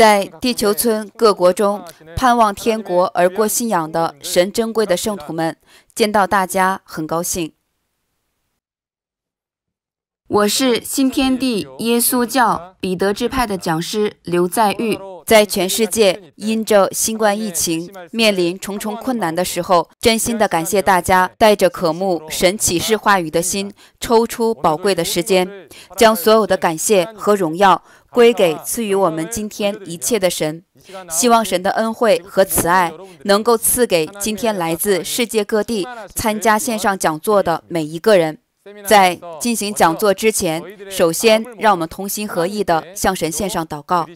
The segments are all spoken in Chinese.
在地球村各国中，盼望天国而过信仰的神珍贵的圣徒们，见到大家很高兴。我是新天地耶稣教彼得之派的讲师刘在玉，在全世界因着新冠疫情面临重重困难的时候，真心的感谢大家，带着渴慕神启示话语的心，抽出宝贵的时间，将所有的感谢和荣耀。归给赐予我们今天一切的神，希望神的恩惠和慈爱能够赐给今天来自世界各地参加线上讲座的每一个人。在进行讲座之前，首先让我们同心合意的向神献上祷告，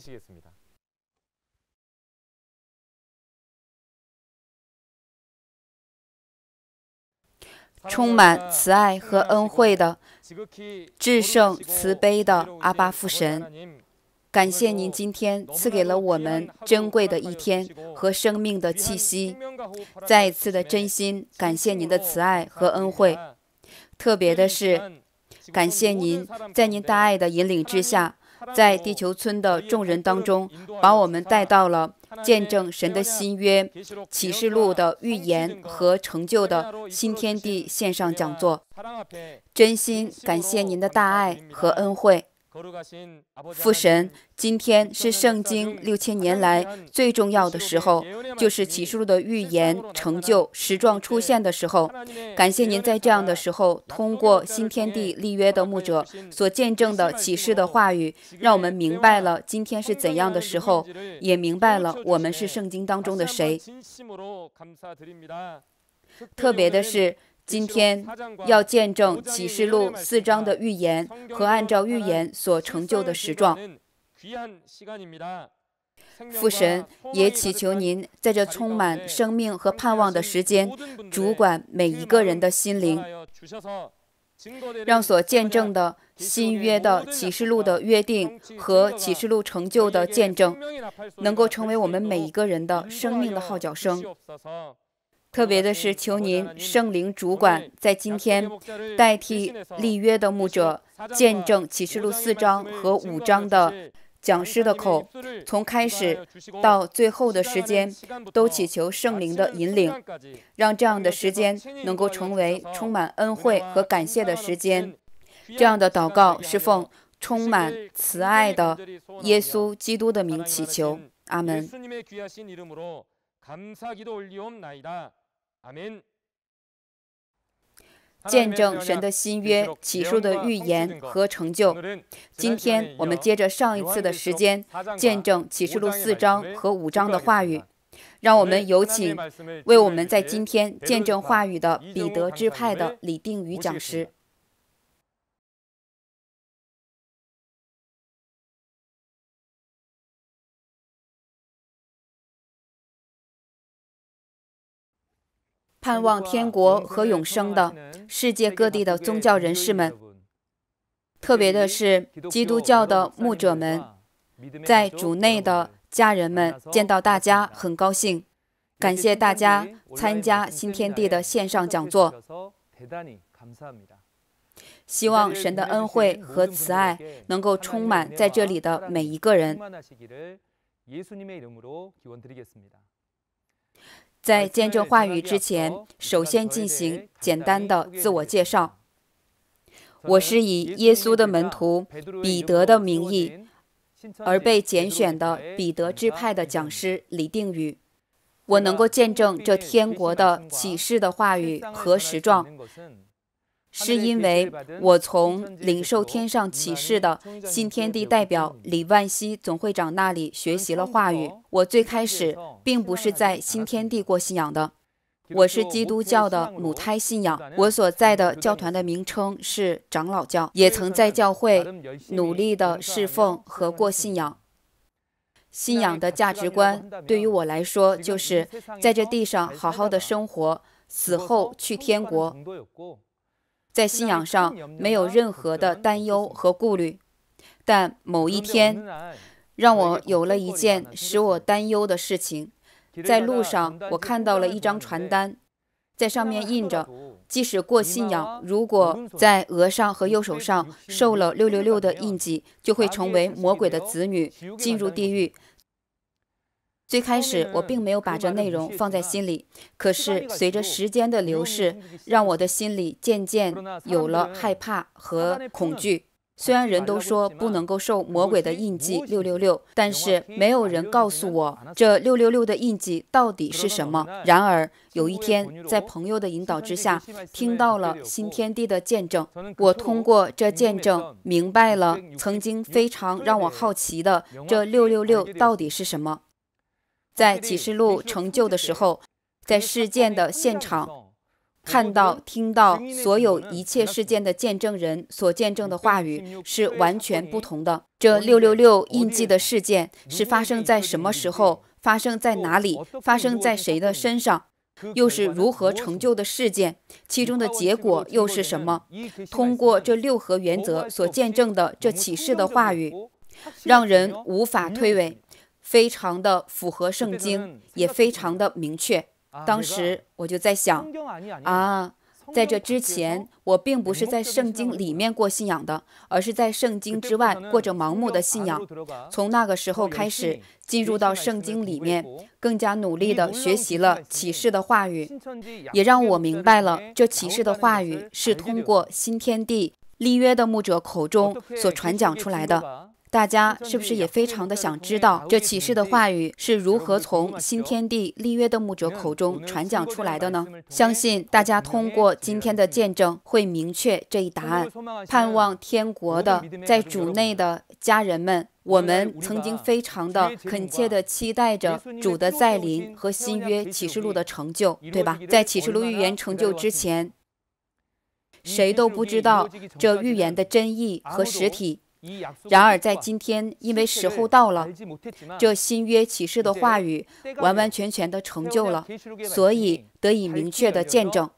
充满慈爱和恩惠的至圣慈悲的阿巴父神。感谢您今天赐给了我们珍贵的一天和生命的气息，再一次的真心感谢您的慈爱和恩惠。特别的是，感谢您在您大爱的引领之下，在地球村的众人当中，把我们带到了见证神的新约启示录的预言和成就的新天地线上讲座。真心感谢您的大爱和恩惠。父神，今天是圣经六千年来最重要的时候，就是启示录的预言成就实状出现的时候。感谢您在这样的时候，通过新天地立约的牧者所见证的启示的话语，让我们明白了今天是怎样的时候，也明白了我们是圣经当中的谁。特别的是。今天要见证启示录四章的预言和按照预言所成就的实状。父神也祈求您在这充满生命和盼望的时间，主管每一个人的心灵，让所见证的新约的启示录的约定和启示录成就的见证，能够成为我们每一个人的生命的号角声。特别的是，求您圣灵主管在今天代替立约的牧者见证启示录四章和五章的讲师的口，从开始到最后的时间，都祈求圣灵的引领，让这样的时间能够成为充满恩惠和感谢的时间。这样的祷告是奉充满慈爱的耶稣基督的名祈求，阿门。见证神的新约、启示的预言和成就。今天，我们接着上一次的时间，见证启示录四章和五章的话语。让我们有请为我们在今天见证话语的彼得支派的李定宇讲师。盼望天国和永生的世界各地的宗教人士们，特别的是基督教的牧者们，在主内的家人们见到大家很高兴，感谢大家参加新天地的线上讲座，希望神的恩惠和慈爱能够充满在这里的每一个人。在见证话语之前，首先进行简单的自我介绍。我是以耶稣的门徒彼得的名义而被拣选的彼得支派的讲师李定宇。我能够见证这天国的启示的话语和实状。是因为我从领受天上启示的新天地代表李万熙总会长那里学习了话语。我最开始并不是在新天地过信仰的，我是基督教的母胎信仰。我所在的教团的名称是长老教，也曾在教会努力的侍奉和过信仰。信仰的价值观对于我来说，就是在这地上好好的生活，死后去天国。在信仰上没有任何的担忧和顾虑，但某一天，让我有了一件使我担忧的事情。在路上，我看到了一张传单，在上面印着：即使过信仰，如果在额上和右手上受了六六六的印记，就会成为魔鬼的子女，进入地狱。最开始我并没有把这内容放在心里，可是随着时间的流逝，让我的心里渐渐有了害怕和恐惧。虽然人都说不能够受魔鬼的印记六六六，但是没有人告诉我这六六六的印记到底是什么。然而有一天，在朋友的引导之下，听到了新天地的见证，我通过这见证明白了曾经非常让我好奇的这六六六到底是什么。在启示录成就的时候，在事件的现场看到、听到所有一切事件的见证人所见证的话语是完全不同的。这六六六印记的事件是发生在什么时候？发生在哪里？发生在谁的身上？又是如何成就的事件？其中的结果又是什么？通过这六合原则所见证的这启示的话语，让人无法推诿。非常的符合圣经，也非常的明确。当时我就在想啊，在这之前，我并不是在圣经里面过信仰的，而是在圣经之外过着盲目的信仰。从那个时候开始，进入到圣经里面，更加努力的学习了启示的话语，也让我明白了这启示的话语是通过新天地立约的牧者口中所传讲出来的。大家是不是也非常的想知道这启示的话语是如何从新天地立约的牧者口中传讲出来的呢？相信大家通过今天的见证会明确这一答案。盼望天国的在主内的家人们，我们曾经非常的恳切的期待着主的再临和新约启示录的成就，对吧？在启示录预言成就之前，谁都不知道这预言的真意和实体。然而在今天，因为时候到了，这新约启示的话语完完全全的成就了，所以得以明确的见证。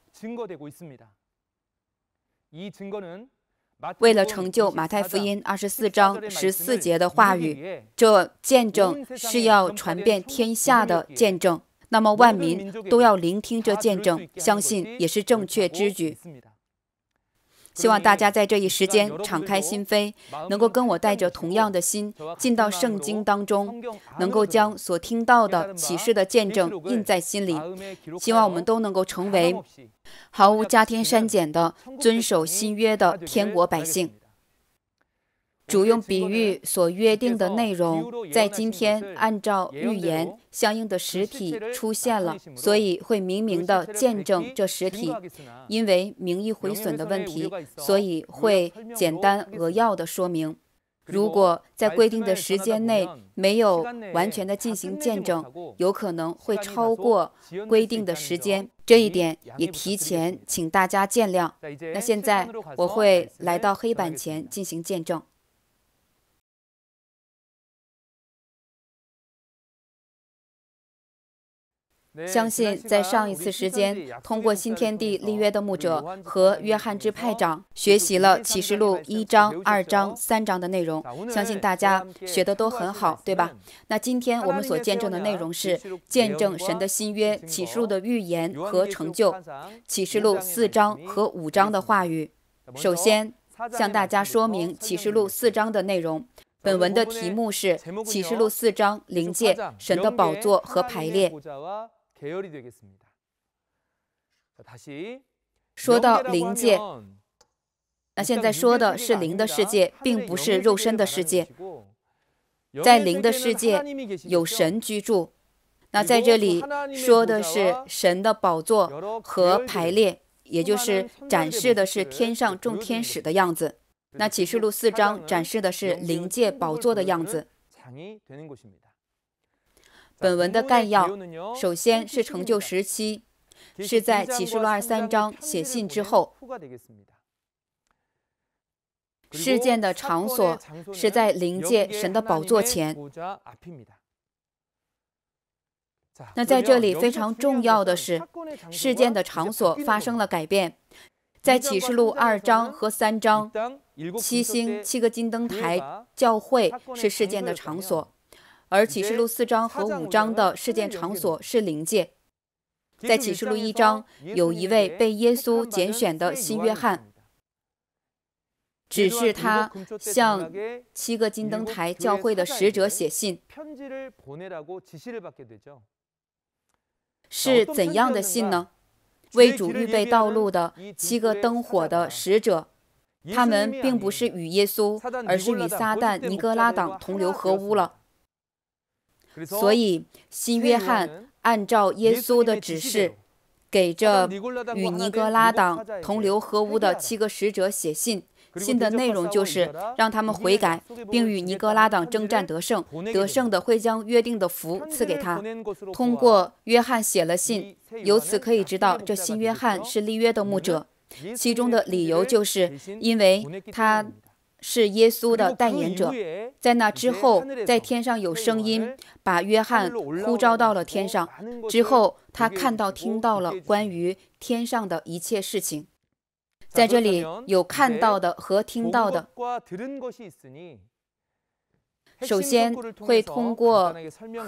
为了成就马太福音二十四章十四节的话语，这见证是要传遍天下的见证。那么万民都要聆听这见证，相信也是正确之举。希望大家在这一时间敞开心扉，能够跟我带着同样的心进到圣经当中，能够将所听到的启示的见证印在心里。希望我们都能够成为毫无加添删减的遵守新约的天国百姓。主用比喻所约定的内容，在今天按照预言相应的实体出现了，所以会明明的见证这实体。因为名义毁损的问题，所以会简单扼要的说明。如果在规定的时间内没有完全的进行见证，有可能会超过规定的时间，这一点也提前请大家见谅。那现在我会来到黑板前进行见证。相信在上一次时间通过新天地立约的牧者和约翰之派长学习了启示录一章、二章、三章的内容，相信大家学的都很好，对吧？那今天我们所见证的内容是见证神的新约启示录的预言和成就，启示录四章和五章的话语。首先向大家说明启示录四章的内容。本文的题目是启示录四章：灵界、神的宝座和排列。说到灵界，那现在说的是灵的世界，并不是肉身的世界。在灵的世界有神居住，那在这里说的是神的宝座和排列，也就是展示的是天上众天使的样子。那启示录四章展示的是灵界宝座的样子。本文的概要，首先是成就时期，是在启示录二三章写信之后。事件的场所是在灵界神的宝座前。那在这里非常重要的是，事件的场所发生了改变，在启示录二章和三章，七星七个金灯台教会是事件的场所。而启示录四章和五章的事件场所是灵界，在启示录一章有一位被耶稣拣选的新约翰，只是他向七个金灯台教会的使者写信，是怎样的信呢？为主预备道路的七个灯火的使者，他们并不是与耶稣，而是与撒旦尼哥拉党同流合污了。所以，新约翰按照耶稣的指示，给这与尼格拉党同流合污的七个使者写信。信的内容就是让他们悔改，并与尼格拉党征战得胜。得胜的会将约定的福赐给他。通过约翰写了信，由此可以知道，这新约翰是立约的牧者。其中的理由就是因为他。是耶稣的代言者，在那之后，在天上有声音把约翰呼召到了天上。之后，他看到、听到了关于天上的一切事情。在这里有看到的和听到的。首先会通过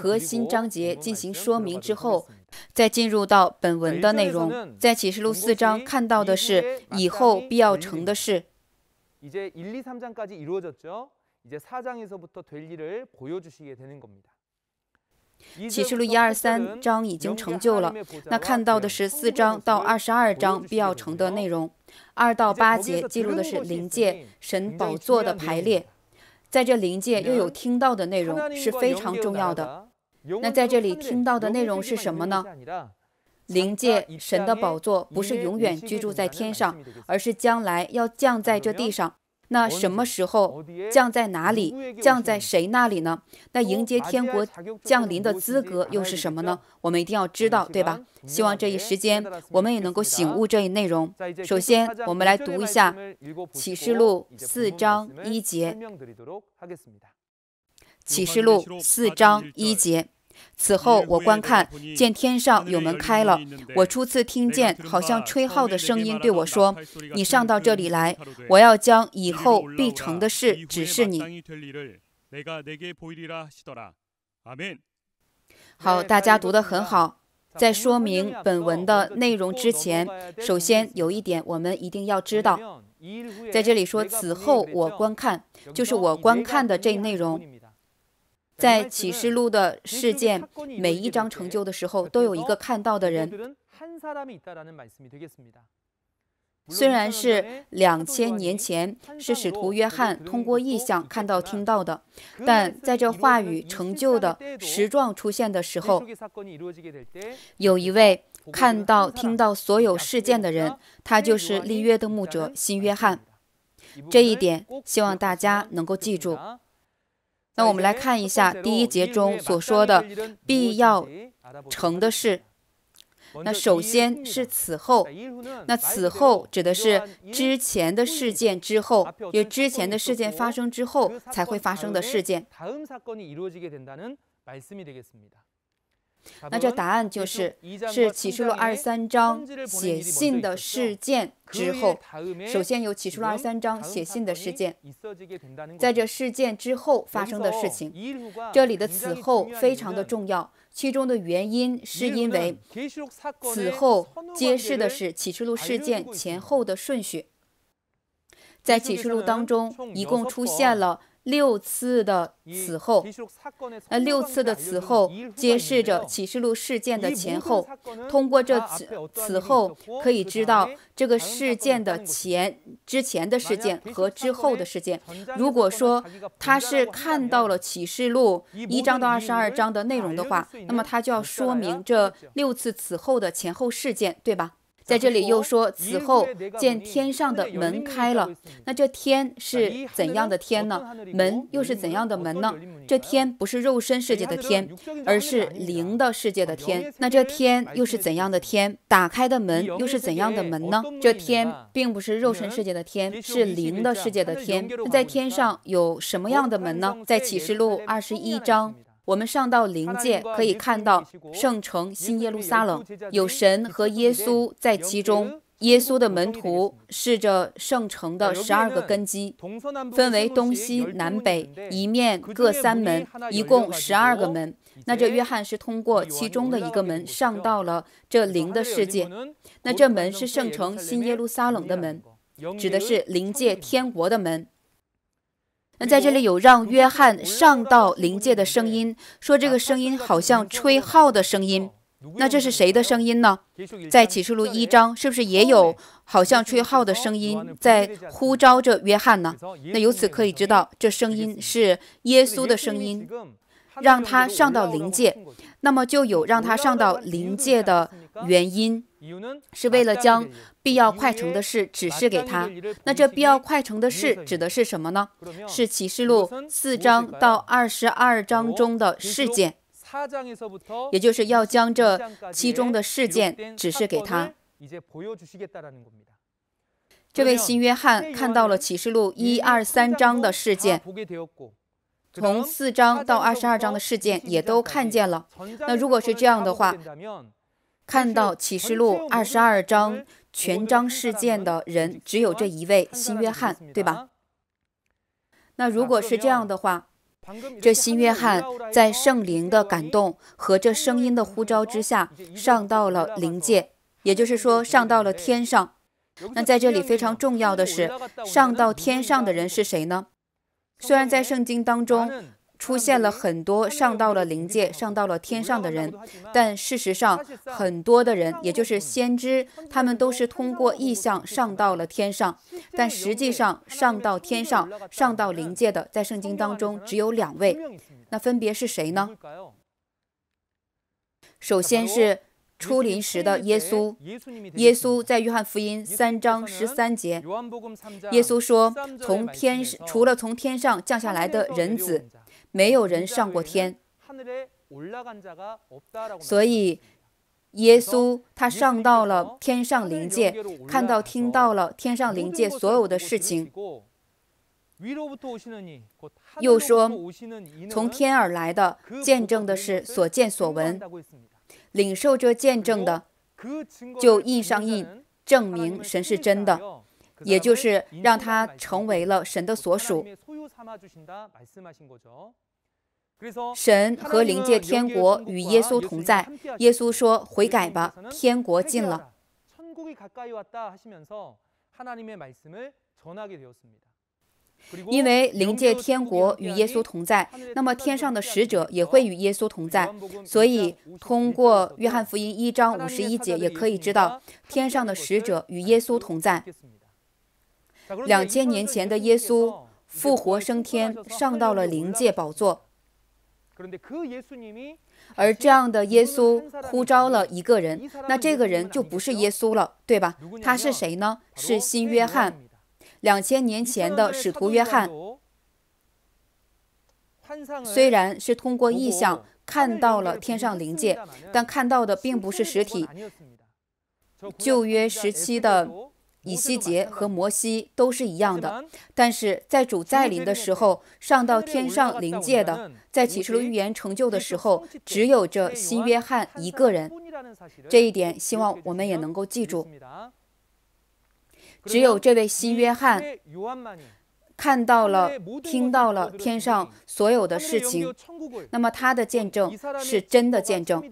核心章节进行说明，之后再进入到本文的内容。在启示录四章看到的是以后必要成的事。启示录一、二、三章已经成就了，那看到的是四章到二十二章必要成的内容。二到八节记录的是临界神宝座的排列，在这临界又有听到的内容是非常重要的。那在这里听到的内容是什么呢？灵界神的宝座不是永远居住在天上，而是将来要降在这地上。那什么时候降在哪里，降在谁那里呢？那迎接天国降临的资格又是什么呢？我们一定要知道，对吧？希望这一时间，我们也能够醒悟这一内容。首先，我们来读一下《启示录》四章一节，《启示录》四章一节。此后，我观看，见天上有门开了。我初次听见，好像吹号的声音对我说：“你上到这里来，我要将以后必成的事指示你。”好，大家读得很好。在说明本文的内容之前，首先有一点我们一定要知道，在这里说“此后我观看”，就是我观看的这内容。在启示录的事件每一章成就的时候，都有一个看到的人。虽然是两千年前，是使徒约翰通过意象看到、听到的，但在这话语成就的实状出现的时候，有一位看到、听到所有事件的人，他就是立约的牧者新约翰。这一点希望大家能够记住。那我们来看一下第一节中所说的必要成的事。那首先是此后，那此后指的是之前的事件之后，也之前的事件发生之后才会发生的事件。那这答案就是是启示录二十三章写信的事件之后，首先有启示录二十三章写信的事件，在这事件之后发生的事情，这里的此后非常的重要，其中的原因是因为此后揭示的是启示录事件前后的顺序，在启示录当中一共出现了。六次的此后，呃，六次的此后，揭示着启示录事件的前后。通过这此此后，可以知道这个事件的前之前的事件和之后的事件。如果说他是看到了启示录一章到二十二章的内容的话，那么他就要说明这六次此后的前后事件，对吧？在这里又说此后见天上的门开了，那这天是怎样的天呢？门又是怎样的门呢？这天不是肉身世界的天，而是灵的世界的天。那这天又是怎样的天？打开的门又是怎样的门呢？这天并不是肉身世界的天，是灵的世界的天。在天上有什么样的门呢？在启示录二十一章。我们上到灵界，可以看到圣城新耶路撒冷有神和耶稣在其中，耶稣的门徒是这圣城的十二个根基，分为东西南北一面各三门，一共十二个门。那这约翰是通过其中的一个门上到了这灵的世界，那这门是圣城新耶路撒冷的门，指的是灵界天国的门。那在这里有让约翰上到灵界的声音，说这个声音好像吹号的声音，那这是谁的声音呢？在启示录一章是不是也有好像吹号的声音在呼召着约翰呢？那由此可以知道，这声音是耶稣的声音，让他上到灵界，那么就有让他上到灵界的原因，是为了将。必要快成的事指示给他。那这必要快成的事指的是什么呢？是启示录四章到二十二章中的事件，也就是要将这其中的事件指示给他。这位新约翰看到了启示录一二三章的事件，从四章到二十二章的事件也都看见了。那如果是这样的话，看到启示录二十二章。全章事件的人只有这一位新约翰，对吧？那如果是这样的话，这新约翰在圣灵的感动和这声音的呼召之下，上到了灵界，也就是说上到了天上。那在这里非常重要的是，上到天上的人是谁呢？虽然在圣经当中。出现了很多上到了灵界、上到了天上的人，但事实上，很多的人，也就是先知，他们都是通过意象上到了天上。但实际上，上到天上、上到灵界的，在圣经当中只有两位，那分别是谁呢？首先是出临时的耶稣。耶稣在约翰福音三章十三节，耶稣说：“从天除了从天上降下来的人子。”没有人上过天，所以耶稣他上到了天上灵界，看到、听到了天上灵界所有的事情，又说从天而来的见证的是所见所闻，领受这见证的就印上印，证明神是真的，也就是让他成为了神的所属。神和灵界天国与耶稣同在。耶稣说：“悔改吧，天国近了。”因为灵界天国与耶稣同在，那么天上的使者也会与耶稣同在。所以，通过《约翰福音》一章五十一节，也可以知道天上的使者与耶稣同在。两千年前的耶稣。复活升天上到了灵界宝座，而这样的耶稣呼召了一个人，那这个人就不是耶稣了，对吧？他是谁呢？是新约翰，两千年前的使徒约翰。虽然是通过异象看到了天上灵界，但看到的并不是实体。旧约时期的。以西结和摩西都是一样的，但是在主再临的时候上到天上灵界的，在启示录预言成就的时候，只有这新约翰一个人。这一点希望我们也能够记住。只有这位新约翰看到了、听到了天上所有的事情，那么他的见证是真的见证。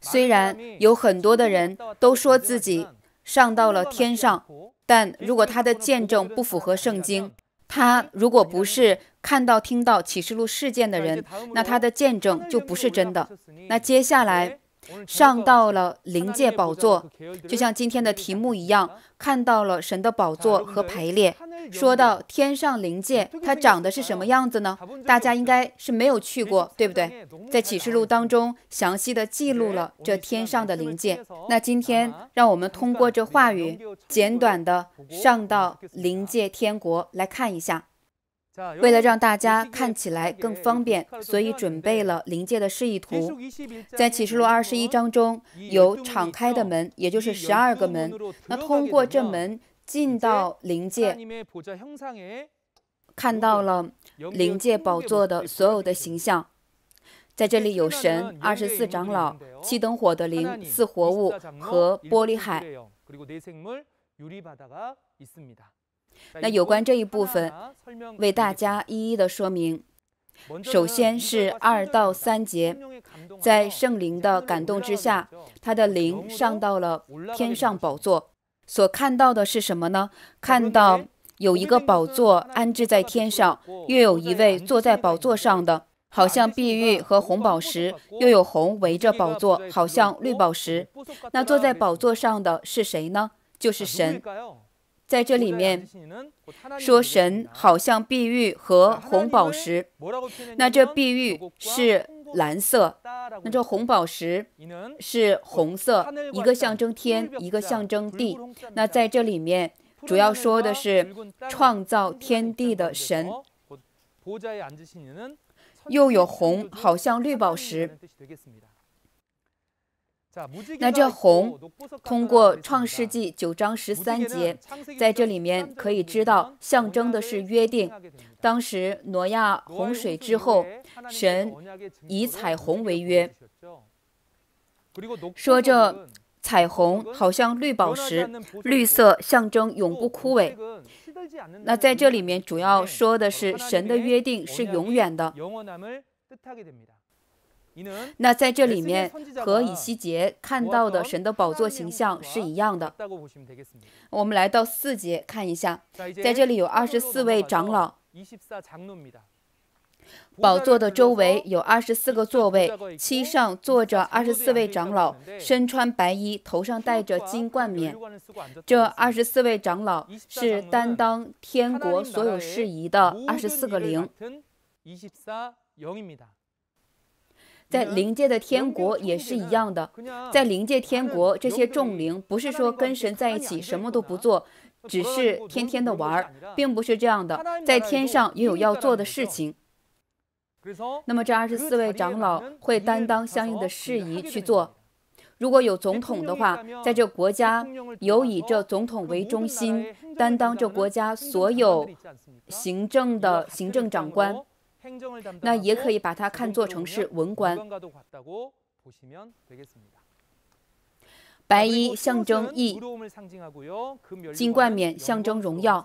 虽然有很多的人都说自己。上到了天上，但如果他的见证不符合圣经，他如果不是看到、听到启示录事件的人，那他的见证就不是真的。那接下来。上到了灵界宝座，就像今天的题目一样，看到了神的宝座和排列。说到天上灵界，它长得是什么样子呢？大家应该是没有去过，对不对？在启示录当中详细的记录了这天上的灵界。那今天让我们通过这话语，简短的上到灵界天国来看一下。为了让大家看起来更方便，所以准备了灵界的示意图。在启示录二十一章中有敞开的门，也就是十二个门。那通过这门进到灵界，看到了灵界宝座的所有的形象。在这里有神、二十四长老、七灯火的灵、四活物和玻璃海。那有关这一部分，为大家一一的说明。首先是二到三节，在圣灵的感动之下，他的灵上到了天上宝座，所看到的是什么呢？看到有一个宝座安置在天上，又有一位坐在宝座上的，好像碧玉和红宝石，又有红围着宝座，好像绿宝石。那坐在宝座上的是谁呢？就是神。在这里面，说神好像碧玉和红宝石。那这碧玉是蓝色，那这红宝石是红色，一个象征天，一个象征地。那在这里面，主要说的是创造天地的神。又有红，好像绿宝石。那这红，通过《创世纪》九章十三节，在这里面可以知道，象征的是约定。当时挪亚洪水之后，神以彩虹为约。说这彩虹好像绿宝石，绿色象征永不枯萎。那在这里面主要说的是神的约定是永远的。那在这里面和以西结看到的神的宝座形象是一样的。我们来到四节看一下，在这里有二十四位长老，宝座的周围有二十四个座位，其上坐着二十四位长老，身穿白衣，头上戴着金冠冕。这二十四位长老是担当天国所有事宜的二十四个灵。在灵界的天国也是一样的，在灵界天国，这些众灵不是说跟神在一起什么都不做，只是天天的玩，并不是这样的，在天上也有要做的事情。那么这二十四位长老会担当相应的事宜去做。如果有总统的话，在这国家有以这总统为中心，担当这国家所有行政的行政长官。那也可以把它看作成是文官。白衣象征义，金冠冕象征荣耀。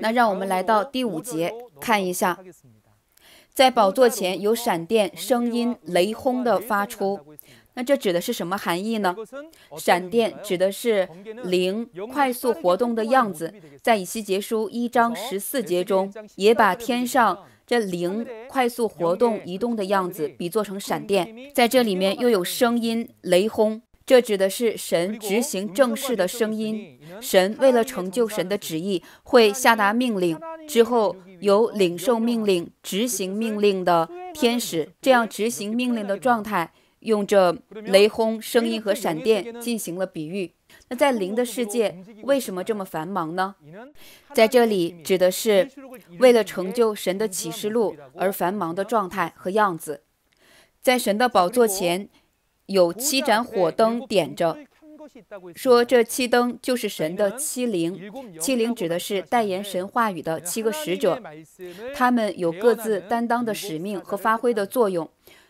那让我们来到第五节，看一下，在宝座前有闪电、声音、雷轰的发出。那这指的是什么含义呢？闪电指的是灵快速活动的样子。在以西结书一章十四节中，也把天上这灵快速活动、移动的样子比作成闪电。在这里面又有声音雷轰，这指的是神执行正事的声音。神为了成就神的旨意，会下达命令，之后由领受命令、执行命令的天使，这样执行命令的状态。用这雷轰声音和闪电进行了比喻。那在灵的世界为什么这么繁忙呢？在这里指的是为了成就神的启示录而繁忙的状态和样子。在神的宝座前有七盏火灯点着，说这七灯就是神的七灵。七灵指的是代言神话语的七个使者，他们有各自担当的使命和发挥的作用。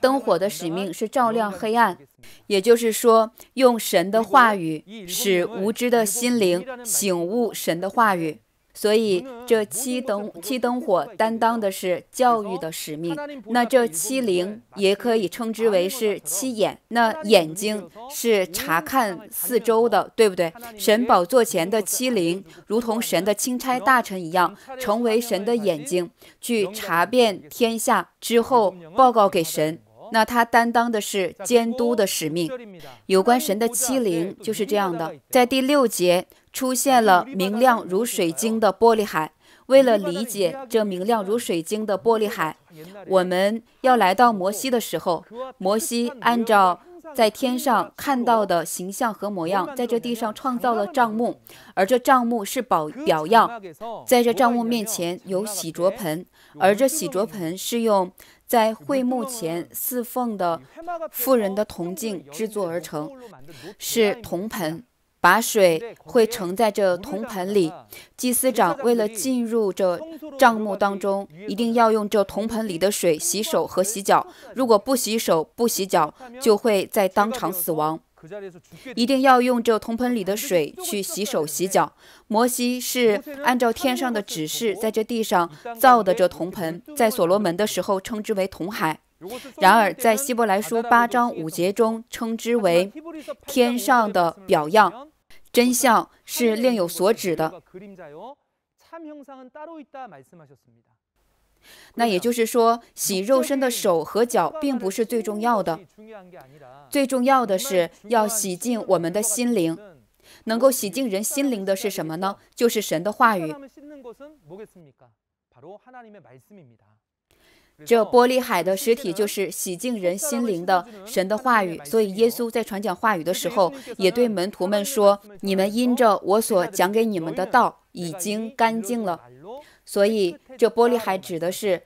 灯火的使命是照亮黑暗，也就是说，用神的话语使无知的心灵醒悟。神的话语。所以，这七灯七灯火担当的是教育的使命。那这七灵也可以称之为是七眼，那眼睛是查看四周的，对不对？神宝座前的七灵，如同神的钦差大臣一样，成为神的眼睛，去查遍天下之后，报告给神。那他担当的是监督的使命，有关神的欺凌就是这样的，在第六节出现了明亮如水晶的玻璃海。为了理解这明亮如水晶的玻璃海，我们要来到摩西的时候，摩西按照在天上看到的形象和模样，在这地上创造了帐幕，而这帐幕是宝表样，在这帐幕面前有洗濯盆，而这洗濯盆是用。在会幕前侍奉的妇人的铜镜制作而成，是铜盆，把水会盛在这铜盆里。祭司长为了进入这帐幕当中，一定要用这铜盆里的水洗手和洗脚。如果不洗手不洗脚，就会在当场死亡。一定要用这铜盆里的水去洗手洗脚。摩西是按照天上的指示，在这地上造的这铜盆，在所罗门的时候称之为铜海；然而在希伯来书八章五节中称之为天上的表样，真相是另有所指的。那也就是说，洗肉身的手和脚并不是最重要的，最重要的是要洗净我们的心灵。能够洗净人心灵的是什么呢？就是神的话语。这玻璃海的实体就是洗净人心灵的神的话语。所以耶稣在传讲话语的时候，也对门徒们说：“你们因着我所讲给你们的道，已经干净了。”所以，这玻璃海指的是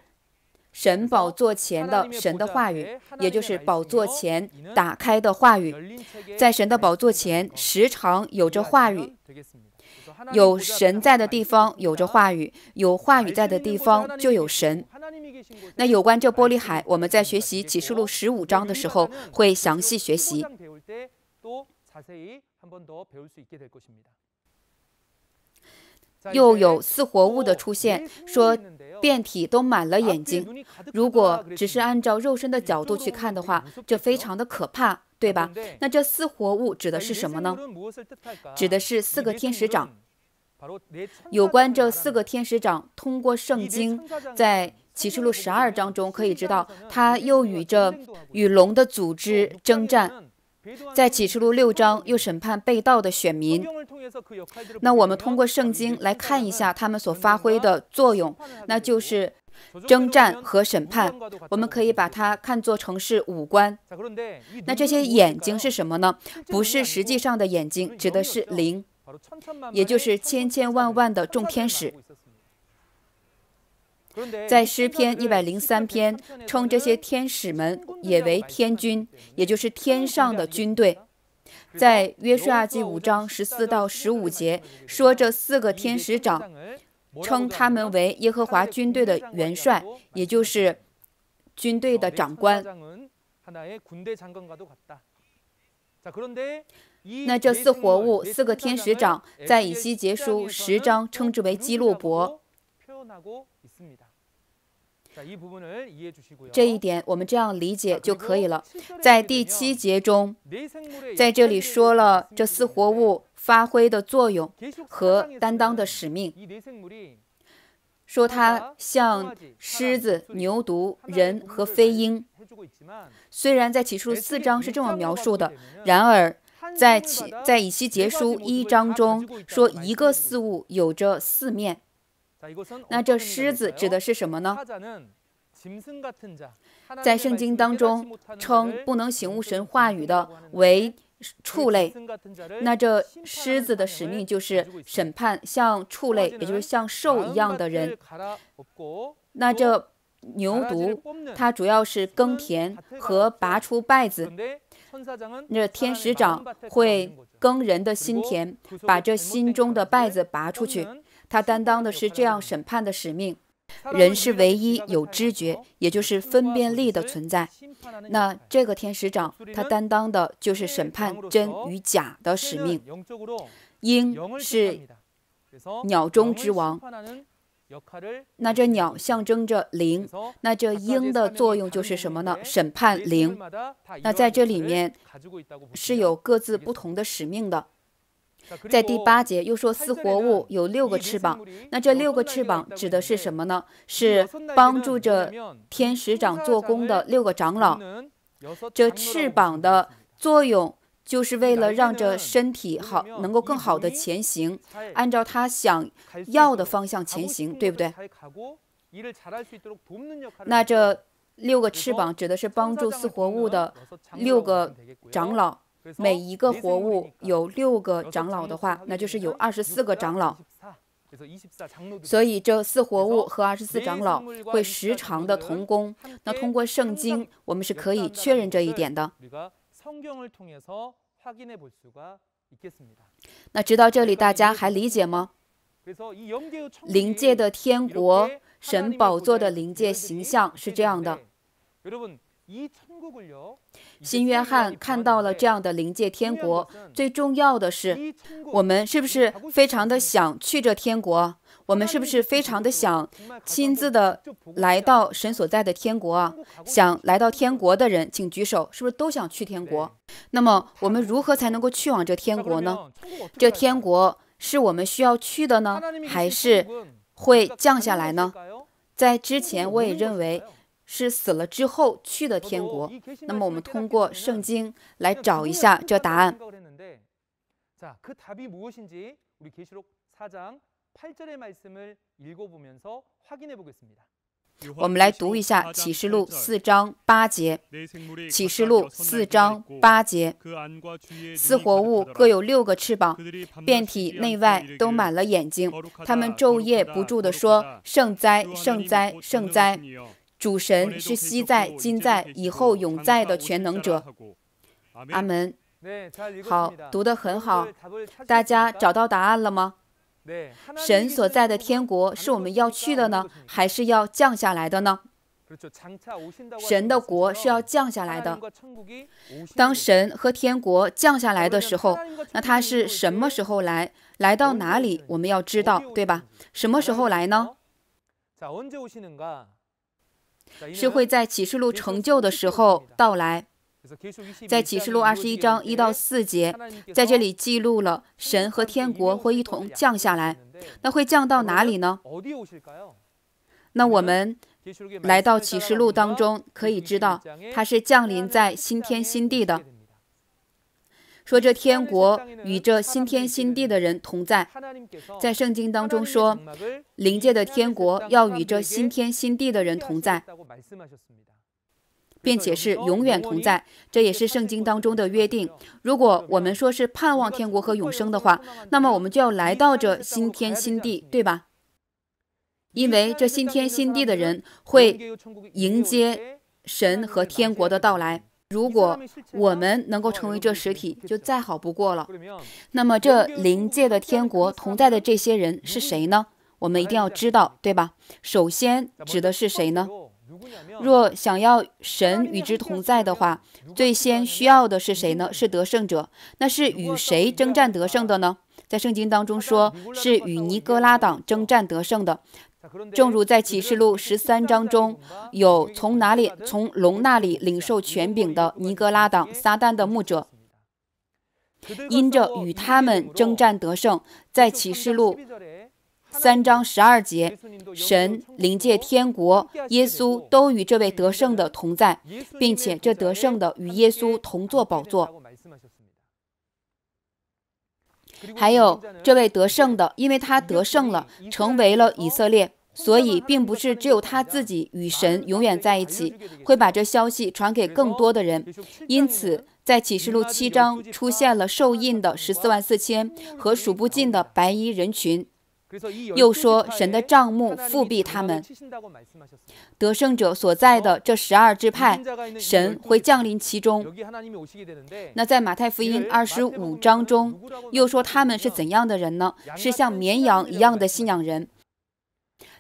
神宝座前的神的话语，也就是宝座前打开的话语。在神的宝座前，时常有着话语；有神在的地方，有着话语；有话语在的地方，就有神。那有关这玻璃海，我们在学习启示录十五章的时候会详细学习。又有四活物的出现，说遍体都满了眼睛。如果只是按照肉身的角度去看的话，这非常的可怕，对吧？那这四活物指的是什么呢？指的是四个天使长。有关这四个天使长，通过圣经在启示录十二章中可以知道，他又与这与龙的组织征战。在启示录六章又审判被盗的选民，那我们通过圣经来看一下他们所发挥的作用，那就是征战和审判。我们可以把它看作成是五官。那这些眼睛是什么呢？不是实际上的眼睛，指的是灵，也就是千千万万的众天使。在诗篇一百零三篇，称这些天使们也为天军，也就是天上的军队。在约书亚记五章十四到十五节，说这四个天使长，称他们为耶和华军队的元帅，也就是军队的长官。那这四活物，四个天使长，在以西结书十章称之为基路伯。这一点我们这样理解就可以了。在第七节中，在这里说了这四活物发挥的作用和担当的使命，说它像狮子、牛犊、人和飞鹰。虽然在起初四章是这么描述的，然而在起在以西结书一章中说一个事物有着四面。那这狮子指的是什么呢？在圣经当中，称不能醒悟神话语的为畜类。那这狮子的使命就是审判像畜类，也就是像兽一样的人。那这牛犊，它主要是耕田和拔出稗子。那天使长会耕人的心田，把这心中的稗子拔出去。他担当的是这样审判的使命，人是唯一有知觉，也就是分辨力的存在。那这个天使长他担当的就是审判真与假的使命。鹰是鸟中之王，那这鸟象征着灵，那这鹰的作用就是什么呢？审判灵。那在这里面是有各自不同的使命的。在第八节又说四活物有六个翅膀，那这六个翅膀指的是什么呢？是帮助着天使长做工的六个长老。这翅膀的作用就是为了让这身体好，能够更好的前行，按照他想要的方向前行，对不对？那这六个翅膀指的是帮助四活物的六个长老。每一个活物有六个长老的话，那就是有二十四个长老。所以这四活物和二十四长老会时常的同工。那通过圣经，我们是可以确认这一点的。那直到这里，大家还理解吗？灵界的天国神宝座的灵界形象是这样的。新约翰看到了这样的灵界天国，最重要的是，我们是不是非常的想去这天国我们是不是非常的想亲自的来到神所在的天国啊？想来到天国的人，请举手，是不是都想去天国？那么我们如何才能够去往这天国呢？这天国是我们需要去的呢，还是会降下来呢？在之前我也认为。是死了之后去的天国。那么，我们通过圣经来找一下这答案。我们来读一下《启示录》四章八节。《启示录》四章八节，四活物各有六个翅膀，遍体内外都满了眼睛，他们昼夜不住地说：“圣哉，圣哉，圣哉。”主神是昔在、今在、以后永在的全能者。阿门。好，读得很好。大家找到答案了吗？神所在的天国是我们要去的呢，还是要降下来的呢？神的国是要降下来的。当神和天国降下来的时候，那他是什么时候来？来到哪里？我们要知道，对吧？什么时候来呢？是会在启示录成就的时候到来，在启示录二十一章一到四节，在这里记录了神和天国会一同降下来，那会降到哪里呢？那我们来到启示录当中可以知道，它是降临在新天新地的。说这天国与这新天新地的人同在，在圣经当中说，灵界的天国要与这新天新地的人同在，并且是永远同在，这也是圣经当中的约定。如果我们说是盼望天国和永生的话，那么我们就要来到这新天新地，对吧？因为这新天新地的人会迎接神和天国的到来。如果我们能够成为这实体，就再好不过了。那么，这灵界的天国同在的这些人是谁呢？我们一定要知道，对吧？首先指的是谁呢？若想要神与之同在的话，最先需要的是谁呢？是得胜者。那是与谁征战得胜的呢？在圣经当中说，是与尼哥拉党征战得胜的。正如在启示录十三章中有从哪里从龙那里领受权柄的尼格拉党撒旦的牧者，因着与他们征战得胜，在启示录三章十二节，神临界天国，耶稣都与这位得胜的同在，并且这得胜的与耶稣同坐宝座。还有这位得胜的，因为他得胜了，成为了以色列，所以并不是只有他自己与神永远在一起，会把这消息传给更多的人。因此，在启示录七章出现了受印的十四万四千和数不尽的白衣人群。又说神的帐幕复辟他们，得胜者所在的这十二支派，神会降临其中。那在马太福音二十五章中，又说他们是怎样的人呢？是像绵羊一样的信仰人。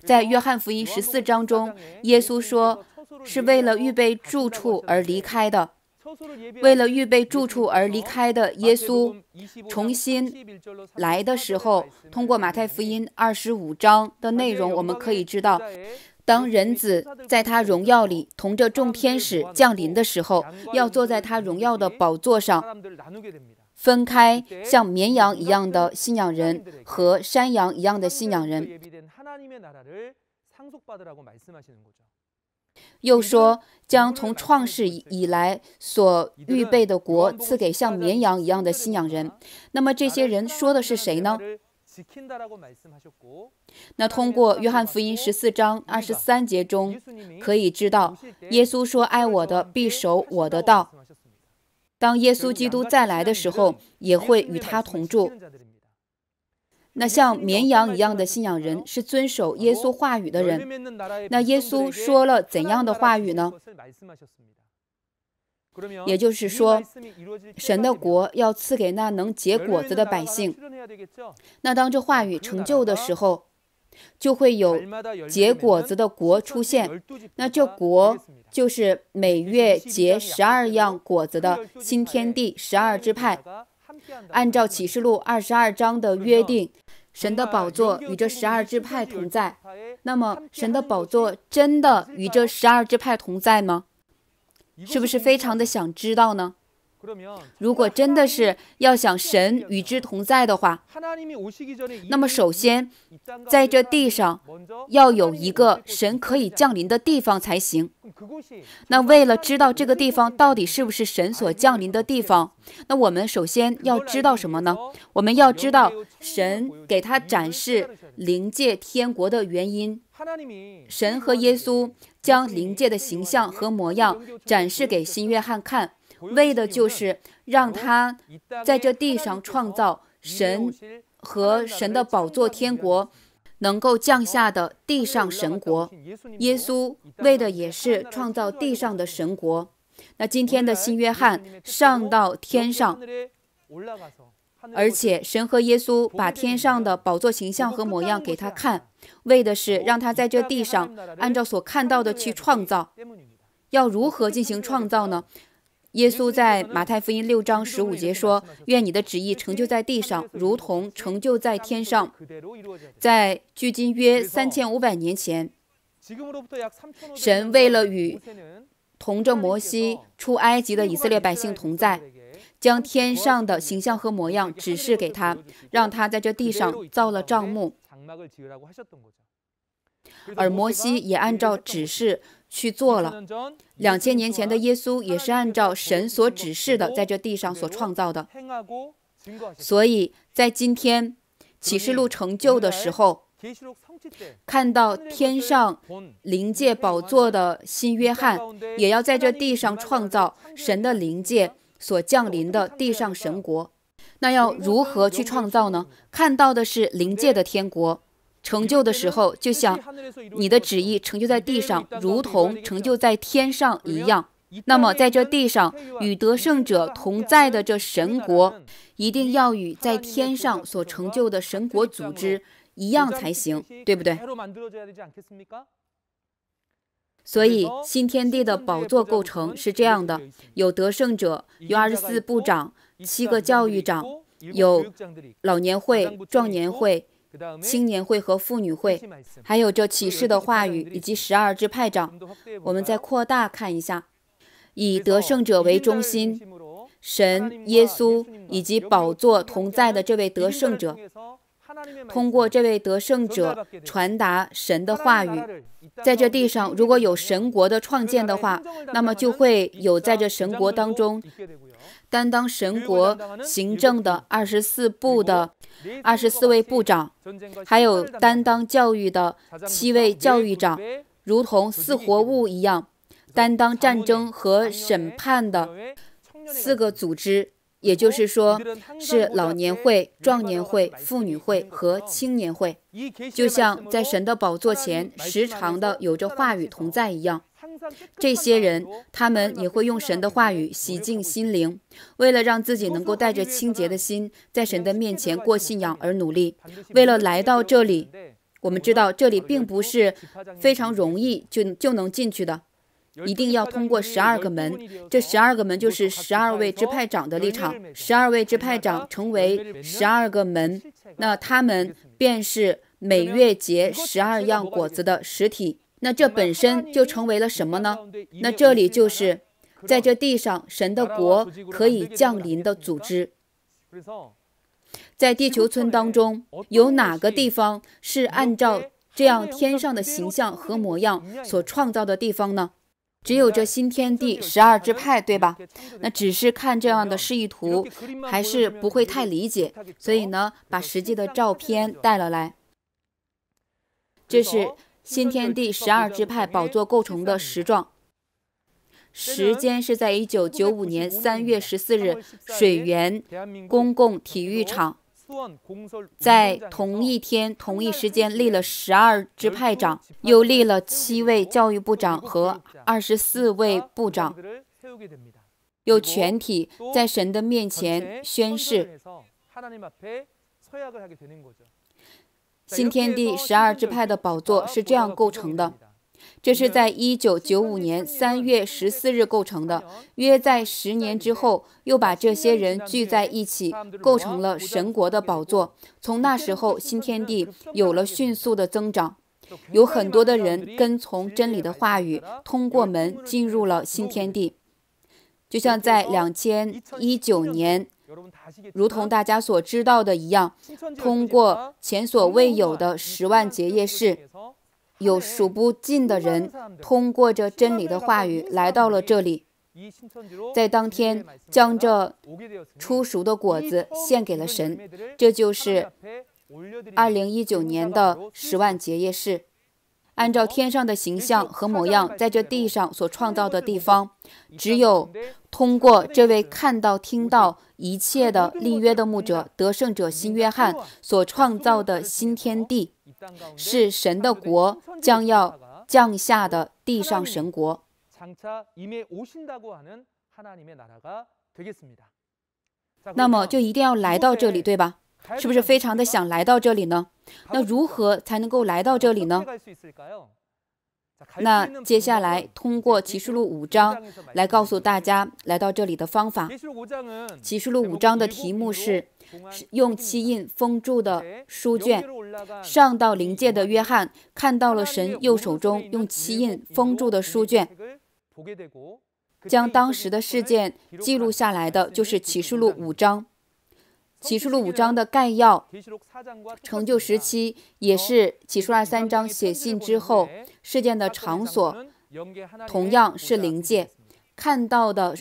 在约翰福音十四章中，耶稣说是为了预备住处而离开的。为了预备住处而离开的耶稣，重新来的时候，通过马太福音二十五章的内容，我们可以知道，当人子在他荣耀里同着众天使降临的时候，要坐在他荣耀的宝座上，分开像绵羊一样的信仰人和山羊一样的信仰人。又说将从创世以来所预备的国赐给像绵羊一样的信仰人，那么这些人说的是谁呢？那通过约翰福音十四章二十三节中可以知道，耶稣说爱我的必守我的道，当耶稣基督再来的时候，也会与他同住。那像绵羊一样的信仰人是遵守耶稣话语的人。那耶稣说了怎样的话语呢？也就是说，神的国要赐给那能结果子的百姓。那当这话语成就的时候，就会有结果子的国出现。那这国就是每月结十二样果子的新天地十二支派。按照启示录二十二章的约定，神的宝座与这十二支派同在。那么，神的宝座真的与这十二支派同在吗？是不是非常的想知道呢？如果真的是要想神与之同在的话，那么首先在这地上要有一个神可以降临的地方才行。那为了知道这个地方到底是不是神所降临的地方，那我们首先要知道什么呢？我们要知道神给他展示灵界天国的原因。神和耶稣将灵界的形象和模样展示给新约翰看。为的就是让他在这地上创造神和神的宝座、天国，能够降下的地上神国。耶稣为的也是创造地上的神国。那今天的新约翰上到天上，而且神和耶稣把天上的宝座形象和模样给他看，为的是让他在这地上按照所看到的去创造。要如何进行创造呢？耶稣在马太福音六章十五节说：“愿你的旨意成就在地上，如同成就在天上。”在距今约三千五百年前，神为了与同着摩西出埃及的以色列百姓同在，将天上的形象和模样指示给他，让他在这地上造了帐幕。而摩西也按照指示。去做了。两千年前的耶稣也是按照神所指示的，在这地上所创造的。所以在今天启示录成就的时候，看到天上灵界宝座的新约翰，也要在这地上创造神的灵界所降临的地上神国。那要如何去创造呢？看到的是灵界的天国。成就的时候，就像你的旨意成就在地上，如同成就在天上一样。那么，在这地上与得胜者同在的这神国，一定要与在天上所成就的神国组织一样才行，对不对？所以，新天地的宝座构成是这样的：有得胜者，有二十四部长，七个教育长，有老年会、壮年会。青年会和妇女会，还有这启示的话语以及十二支派长，我们再扩大看一下，以得胜者为中心，神、耶稣以及宝座同在的这位得胜者，通过这位得胜者传达神的话语，在这地上如果有神国的创建的话，那么就会有在这神国当中担当神国行政的二十四部的。二十四位部长，还有担当教育的七位教育长，如同四活物一样；担当战争和审判的四个组织，也就是说是老年会、壮年会、妇女会和青年会，就像在神的宝座前时常的有着话语同在一样。这些人，他们也会用神的话语洗净心灵，为了让自己能够带着清洁的心，在神的面前过信仰而努力。为了来到这里，我们知道这里并不是非常容易就就能进去的，一定要通过十二个门。这十二个门就是十二位支派长的立场，十二位支派长成为十二个门，那他们便是每月结十二样果子的实体。那这本身就成为了什么呢？那这里就是在这地上神的国可以降临的组织。在地球村当中，有哪个地方是按照这样天上的形象和模样所创造的地方呢？只有这新天地十二支派，对吧？那只是看这样的示意图，还是不会太理解。所以呢，把实际的照片带了来，这是。新天地十二支派宝座构成的实状。时间是在一九九五年三月十四日，水源公共体育场。在同一天、同一时间，立了十二支派长，又立了七位教育部长和二十四位部长，又全体在神的面前宣誓。新天地十二支派的宝座是这样构成的，这是在一九九五年三月十四日构成的。约在十年之后，又把这些人聚在一起，构成了神国的宝座。从那时候，新天地有了迅速的增长，有很多的人跟从真理的话语，通过门进入了新天地。就像在两千一九年。如同大家所知道的一样，通过前所未有的十万结业式，有数不尽的人通过这真理的话语来到了这里，在当天将这初熟的果子献给了神。这就是二零一九年的十万结业式。按照天上的形象和模样，在这地上所创造的地方，只有通过这位看到、听到一切的立约的牧者、得胜者新约翰所创造的新天地，是神的国将要降下的地上神国。那么，就一定要来到这里，对吧？是不是非常的想来到这里呢？那如何才能够来到这里呢？那接下来通过《启示录》五章来告诉大家来到这里的方法。《启示录》五章的题目是“用七印封住的书卷”。上到灵界的约翰看到了神右手中用七印封住的书卷，将当时的事件记录下来的就是《启示录》五章。启录了五章的概要，成就时期也是启录二三章写信之后事件的场所，同样是灵界，看到的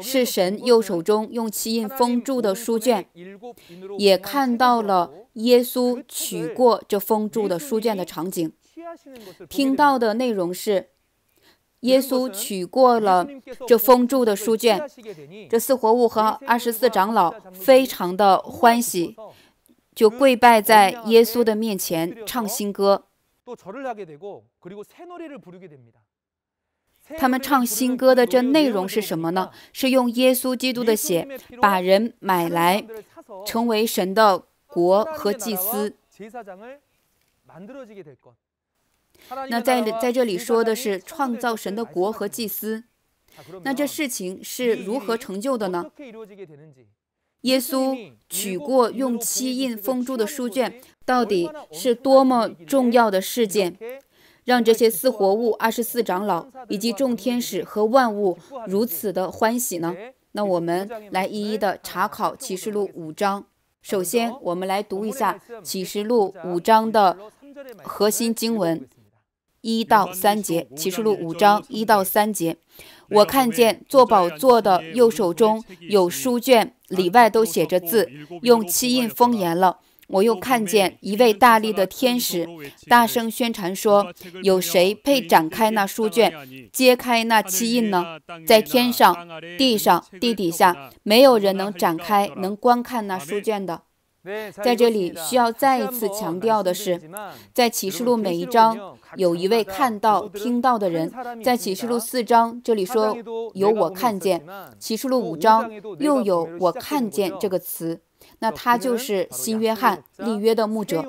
是神右手中用漆印封住的书卷，也看到了耶稣取过这封住的书卷的场景，听到的内容是。耶稣取过了这封住的书卷，这四活物和二十四长老非常的欢喜，就跪拜在耶稣的面前唱新歌。他们唱新歌的这内容是什么呢？是用耶稣基督的血把人买来，成为神的国和祭司。那在在这里说的是创造神的国和祭司，那这事情是如何成就的呢？耶稣取过用七印封住的书卷，到底是多么重要的事件，让这些四活物、二十四长老以及众天使和万物如此的欢喜呢？那我们来一一的查考启示录五章。首先，我们来读一下启示录五章的核心经文。一到三节，启示录五章一到三节。我看见坐宝座的右手中有书卷，里外都写着字，用七印封严了。我又看见一位大力的天使，大声宣传说：“有谁配展开那书卷，揭开那七印呢？”在天上、地上、地底下，没有人能展开、能观看那书卷的。在这里需要再一次强调的是，在启示录每一章有一位看到、听到的人。在启示录四章这里说有我看见，启示录五章又有我看见这个词，那他就是新约翰立约的牧者。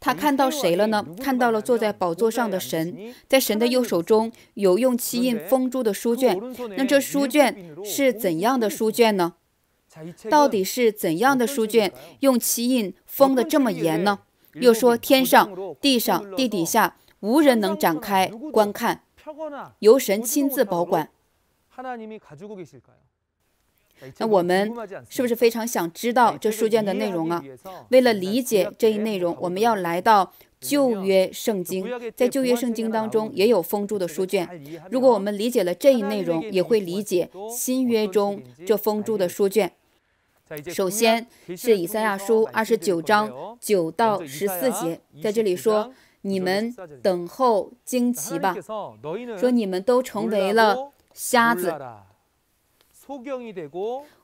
他看到谁了呢？看到了坐在宝座上的神，在神的右手中有用七印封住的书卷。那这书卷是怎样的书卷呢？到底是怎样的书卷用漆印封得这么严呢？又说天上、地上、地底下无人能展开观看，由神亲自保管。那我们是不是非常想知道这书卷的内容啊？为了理解这一内容，我们要来到旧约圣经，在旧约圣经当中也有封住的书卷。如果我们理解了这一内容，也会理解新约中这封住的书卷。首先是以赛亚书二十九章九到十四节，在这里说：“你们等候惊奇吧。”说你们都成为了瞎子。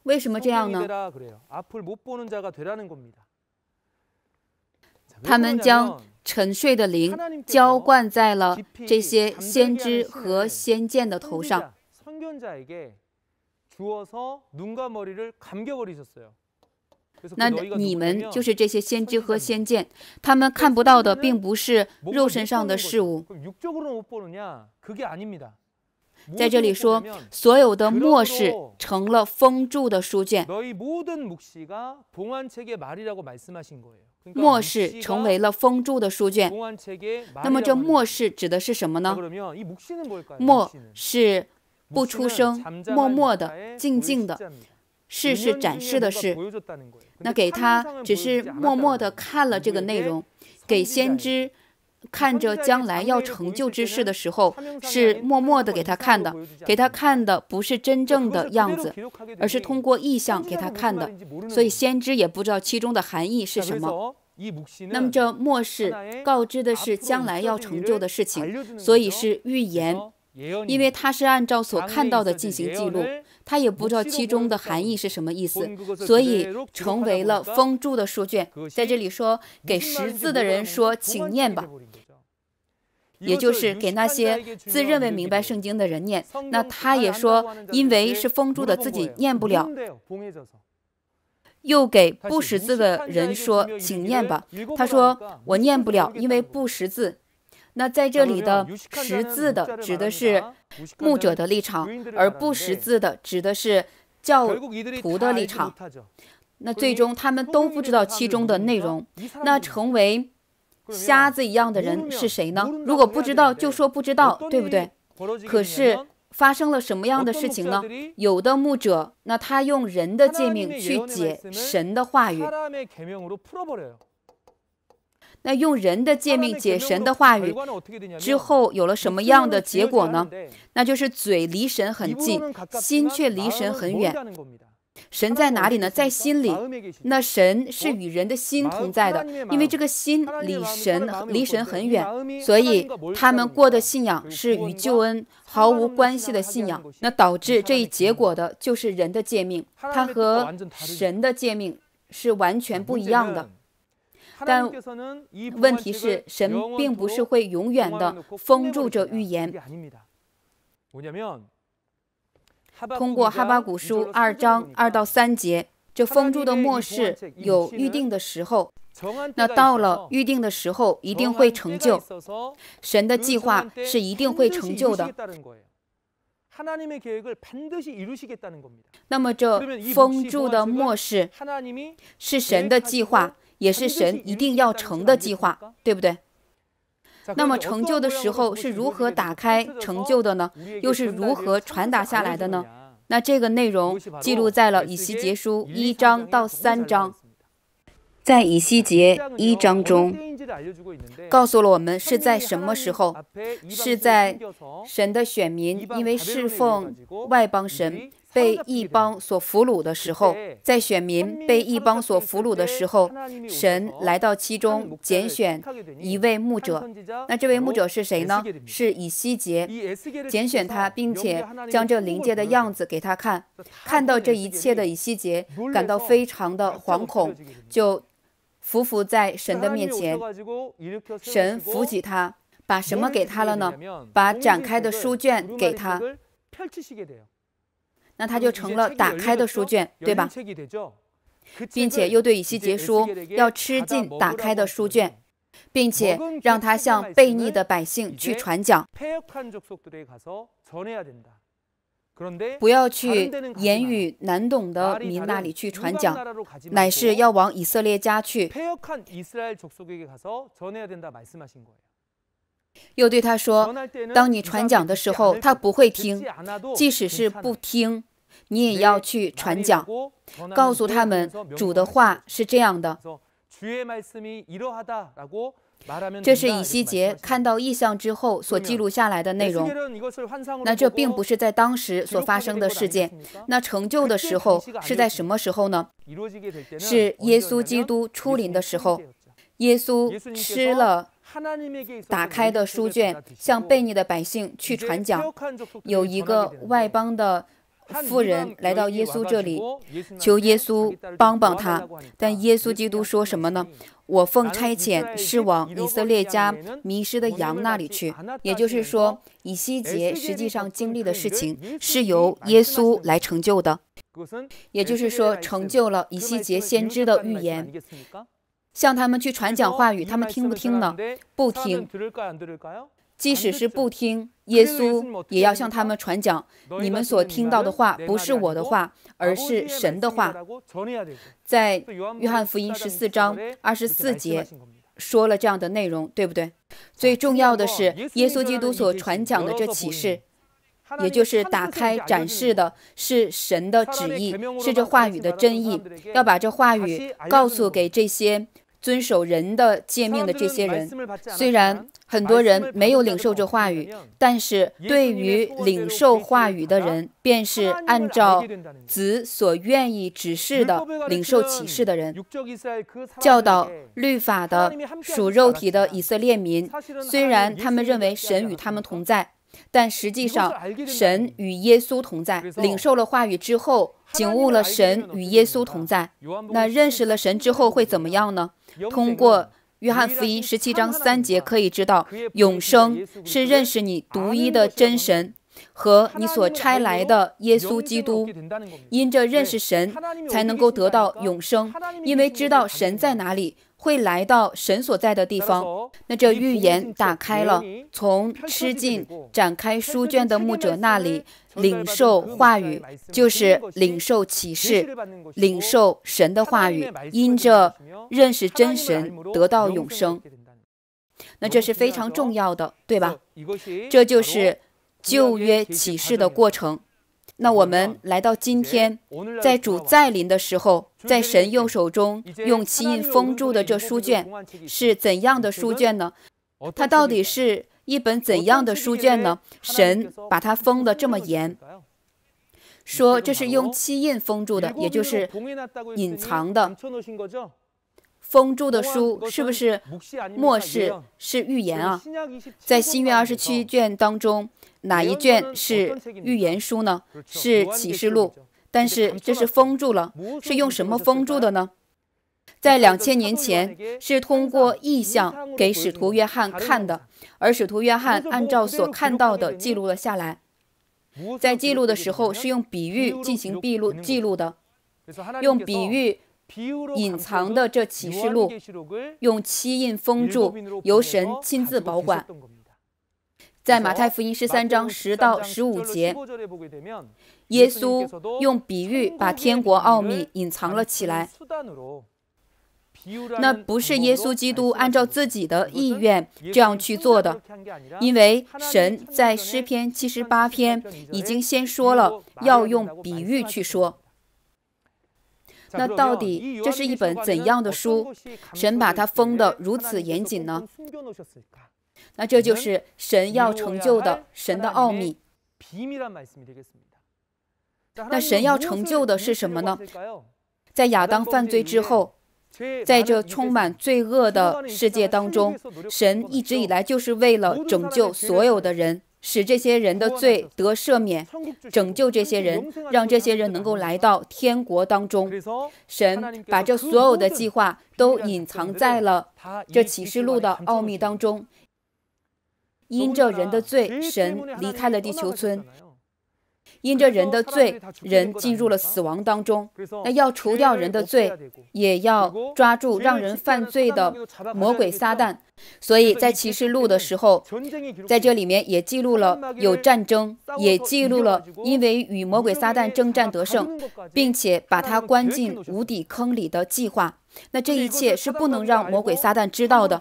为什么这样呢？他们将沉睡的灵浇灌在了这些先知和先见的头上。那你们就是这些先知和先见，他们看不到的并不是肉身上的事物。在这里说，所有的末世成了封住的书卷。末世成为了封住的书卷。那么这末世指的是什么呢？末是。不出声，默默的，静静的。事是展示的是，那给他只是默默的看了这个内容，给先知看着将来要成就之事的时候，是默默的给他看的，给他看的不是真正的样子，而是通过意象给他看的，所以先知也不知道其中的含义是什么。那么这末世告知的是将来要成就的事情，所以是预言。因为他是按照所看到的进行记录，他也不知道其中的含义是什么意思，所以成为了封住的书卷。在这里说给识字的人说，请念吧，也就是给那些自认为明白圣经的人念。那他也说，因为是封住的，自己念不了。又给不识字的人说，请念吧。他说我念不了，因为不识字。那在这里的识字的指的是牧者的立场，而不识字的指的是教徒的立场。那最终他们都不知道其中的内容。那成为瞎子一样的人是谁呢？如果不知道就说不知道，对不对？可是发生了什么样的事情呢？有的牧者，那他用人的诫命去解神的话语。那用人的诫命解神的话语之后，有了什么样的结果呢？那就是嘴离神很近，心却离神很远。神在哪里呢？在心里。那神是与人的心同在的，因为这个心里神离神很远，所以他们过的信仰是与救恩毫无关系的信仰。那导致这一结果的就是人的诫命，它和神的诫命是完全不一样的。但问题是，神并不是会永远的封住这预言。通过《哈巴谷书》二章二到三节，这封住的末世有预定的时候。那到了预定的时候，一定会成就。神的计划是一定会成就的。那么，这封住的末世是神的计划。也是神一定要成的计划，对不对？那么成就的时候是如何打开成就的呢？又是如何传达下来的呢？那这个内容记录在了以西结书一章到三章。在以西结一章中，告诉了我们是在什么时候，是在神的选民因为侍奉外邦神。被异邦所俘虏的时候，在选民被异邦所俘虏的时候，神来到其中拣选一位牧者。那这位牧者是谁呢？是以西结。拣选他，并且将这灵界的样子给他看。看到这一切的以西结感到非常的惶恐，就伏伏在神的面前。神扶起他，把什么给他了呢？把展开的书卷给他。那他就成了打开的书卷，对吧？并且又对以西结说：“要吃尽打开的书卷，并且让他向悖逆的百姓去传讲，不要去言语难懂的民那里去传讲，乃是要往以色列家去。”又对他说：“当你传讲的时候，他不会听；即使是不听，你也要去传讲，告诉他们主的话是这样的。”这是以西结看到异象之后所记录下来的内容。那这并不是在当时所发生的事件。那成就的时候是在什么时候呢？是耶稣基督出临的时候。耶稣吃了。打开的书卷，向悖逆的百姓去传讲。有一个外邦的妇人来到耶稣这里，求耶稣帮帮他。但耶稣基督说什么呢？我奉差遣是往以色列家迷失的羊那里去。也就是说，以西结实际上经历的事情是由耶稣来成就的。也就是说，成就了以西结先知的预言。向他们去传讲话语，他们听不听呢？不听。即使是不听，耶稣也要向他们传讲。你们所听到的话不是我的话，而是神的话。在约翰福音十四章二十四节说了这样的内容，对不对？最重要的是，耶稣基督所传讲的这启示，也就是打开展示的是神的旨意，是这话语的真意，要把这话语告诉给这些。遵守人的诫命的这些人，虽然很多人没有领受这话语，但是对于领受话语的人，便是按照子所愿意指示的领受启示的人，教导律法的属肉体的以色列民，虽然他们认为神与他们同在。但实际上，神与耶稣同在。领受了话语之后，醒悟了神与耶稣同在。那认识了神之后会怎么样呢？通过《约翰福音》十七章三节可以知道，永生是认识你独一的真神和你所差来的耶稣基督。因着认识神，才能够得到永生，因为知道神在哪里。会来到神所在的地方，那这预言打开了，从吃尽展开书卷的牧者那里领受话语，就是领受启示，领受神的话语，因着认识真神得到永生。那这是非常重要的，对吧？这就是旧约启示的过程。那我们来到今天，在主再临的时候，在神右手中用七印封住的这书卷，是怎样的书卷呢？它到底是一本怎样的书卷呢？神把它封的这么严，说这是用七印封住的，也就是隐藏的，封住的书是不是末世是预言啊？在新约二十七卷当中。哪一卷是预言书呢？是启示录，但是这是封住了，是用什么封住的呢？在两千年前是通过意象给使徒约翰看的，而使徒约翰按照所看到的记录了下来，在记录的时候是用比喻进行记录记录的，用比喻隐藏的这启示录，用七印封住，由神亲自保管。在马太福音十三章十到十五节，耶稣用比喻把天国奥秘隐藏了起来。那不是耶稣基督按照自己的意愿这样去做的，因为神在诗篇七十八篇已经先说了要用比喻去说。那到底这是一本怎样的书？神把它封得如此严谨呢？那这就是神要成就的神的奥秘。那神要成就的是什么呢？在亚当犯罪之后，在这充满罪恶的世界当中，神一直以来就是为了拯救所有的人，使这些人的罪得赦免，拯救这些人，让这些人能够来到天国当中。神把这所有的计划都隐藏在了这启示录的奥秘当中。因着人的罪，神离开了地球村；因着人的罪，人进入了死亡当中。那要除掉人的罪，也要抓住让人犯罪的魔鬼撒旦。所以在启示录的时候，在这里面也记录了有战争，也记录了因为与魔鬼撒旦征战得胜，并且把他关进无底坑里的计划。那这一切是不能让魔鬼撒旦知道的，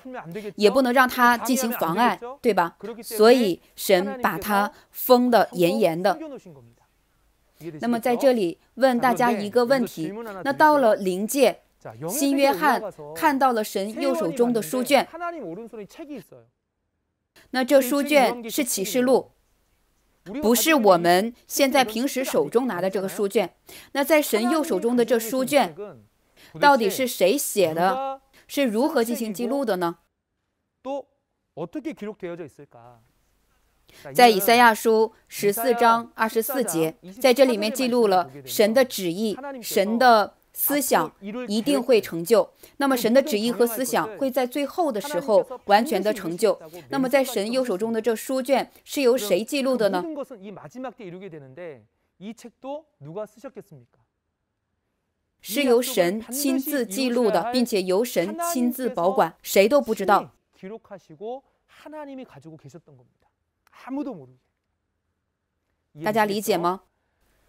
也不能让他进行妨碍，对吧？所以神把他封得严严的。那么在这里问大家一个问题：那到了灵界，新约翰看到了神右手中的书卷，那这书卷是启示录，不是我们现在平时手中拿的这个书卷。那在神右手中的这书卷。到底是谁写的？是如何进行记录的呢？在以赛亚书十四章二十四节，在这里面记录了神的旨意、神的思想一定会成就。那么神的旨意和思想会在最后的时候完全的成就。那么在神右手中的这书卷是由谁记录的呢？是由神亲自记录的，并且由神亲自保管，谁都不知道。大家理解吗？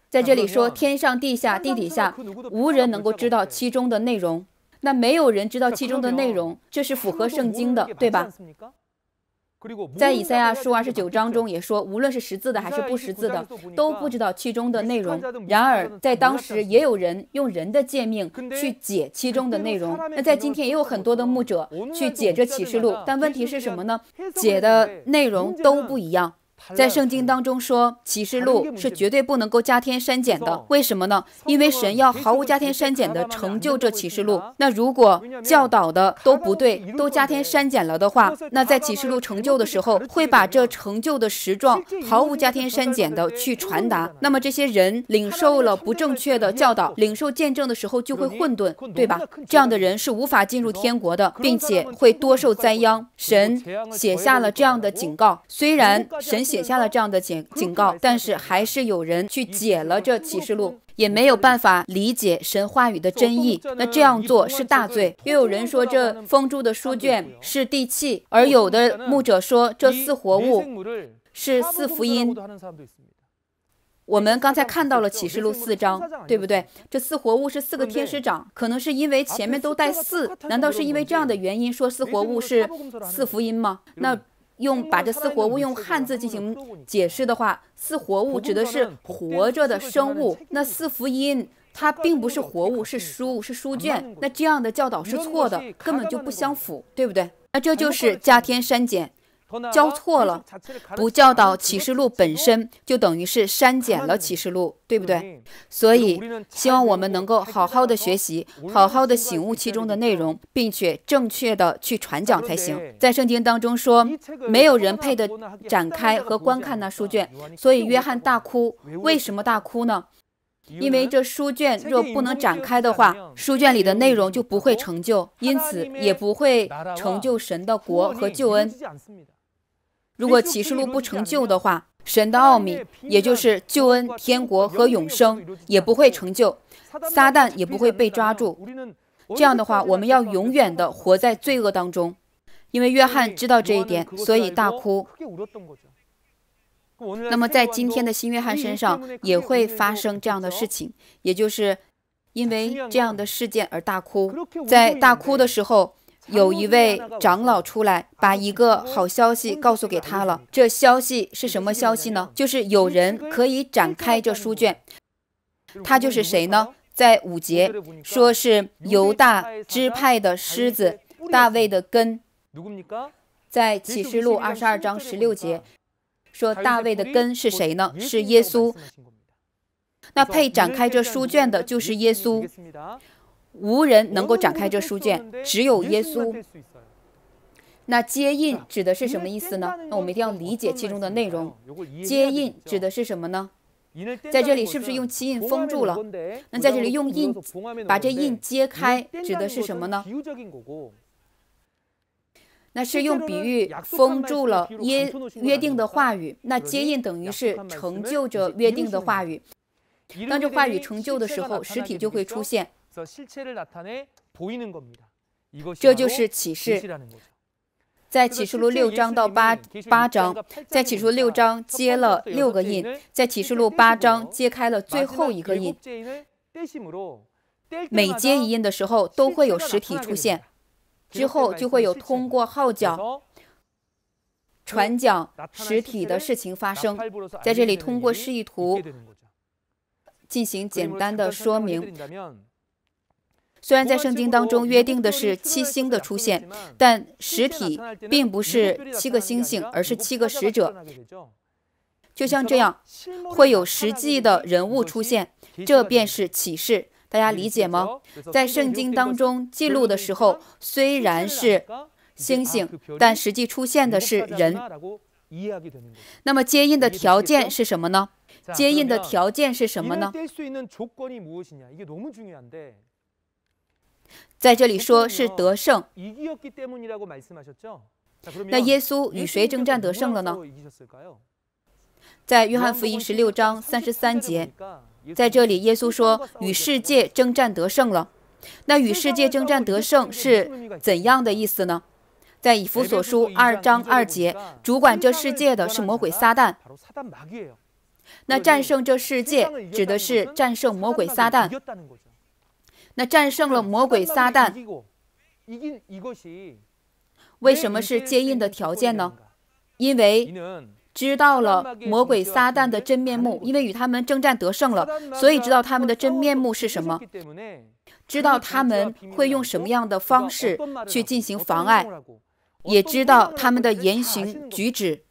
在这里说天上、地下、地底下，无人能够知道其中的内容。那没有人知道其中的内容，这是符合圣经的，对吧？在以赛亚书二十九章中也说，无论是识字的还是不识字的，都不知道其中的内容。然而，在当时也有人用人的贱命去解其中的内容。那在今天也有很多的牧者去解这启示录，但问题是什么呢？解的内容都不一样。在圣经当中说，启示录是绝对不能够加添删减的。为什么呢？因为神要毫无加添删减的成就这启示录。那如果教导的都不对，都加添删减了的话，那在启示录成就的时候，会把这成就的实状毫无加添删减的去传达。那么这些人领受了不正确的教导，领受见证的时候就会混沌，对吧？这样的人是无法进入天国的，并且会多受灾殃。神写下了这样的警告。虽然神写。写下了这样的警警告，但是还是有人去解了这启示录，也没有办法理解神话语的真意。那这样做是大罪。又有人说这封住的书卷是地契，而有的牧者说这四活物是四福音。我们刚才看到了启示录四章，对不对？这四活物是四个天使长，可能是因为前面都带四，难道是因为这样的原因说四活物是四福音吗？那？用把这四活物用汉字进行解释的话，四活物指的是活着的生物。那四福音它并不是活物，是书，是书卷。那这样的教导是错的，根本就不相符，对不对？那这就是加添删减。教错了，不教导启示录本身就等于是删减了启示录，对不对？所以希望我们能够好好的学习，好好的醒悟其中的内容，并且正确的去传讲才行。在圣经当中说，没有人配得展开和观看那书卷，所以约翰大哭。为什么大哭呢？因为这书卷若不能展开的话，书卷里的内容就不会成就，因此也不会成就神的国和救恩。如果启示录不成就的话，神的奥秘，也就是救恩、天国和永生，也不会成就；撒旦也不会被抓住。这样的话，我们要永远的活在罪恶当中。因为约翰知道这一点，所以大哭。那么，在今天的新约翰身上也会发生这样的事情，也就是因为这样的事件而大哭。在大哭的时候。有一位长老出来，把一个好消息告诉给他了。这消息是什么消息呢？就是有人可以展开这书卷。他就是谁呢？在五节说是由大支派的狮子大卫的根。在启示录二十二章十六节说大卫的根是谁呢？是耶稣。那配展开这书卷的就是耶稣。无人能够展开这书卷，只有耶稣。那接印指的是什么意思呢？那我们一定要理解其中的内容。接印指的是什么呢？在这里是不是用漆印封住了？那在这里用印把这印揭开，指的是什么呢？那是用比喻封住了约约定的话语。那接印等于是成就着约定的话语。当这话语成就的时候，实体就会出现。这就是启示，在启示录六章到八八章，在启示录六章揭了六个印，在启示录八章揭开了最后一个印。每揭一印的时候，都会有实体出现，之后就会有通过号角、传讲实体的事情发生。在这里，通过示意图进行简单的说明。虽然在圣经当中约定的是七星的出现，但实体并不是七个星星，而是七个使者，就像这样，会有实际的人物出现，这便是启示。大家理解吗？在圣经当中记录的时候，虽然是星星，但实际出现的是人。那么接印的条件是什么呢？接印的条件是什么呢？在这里说是得胜，那耶稣与谁征战得胜了呢？在约翰福音十六章三十三节，在这里耶稣说与世界征战得胜了。那与世界征战得胜是怎样的意思呢？在以弗所书二章二节，主管这世界的是魔鬼撒旦。那战胜这世界指的是战胜魔鬼撒旦。那战胜了魔鬼撒旦，为什么是接应的条件呢？因为知道了魔鬼撒旦的真面目，因为与他们征战得胜了，所以知道他们的真面目是什么，知道他们会用什么样的方式去进行妨碍，也知道他们的言行举止。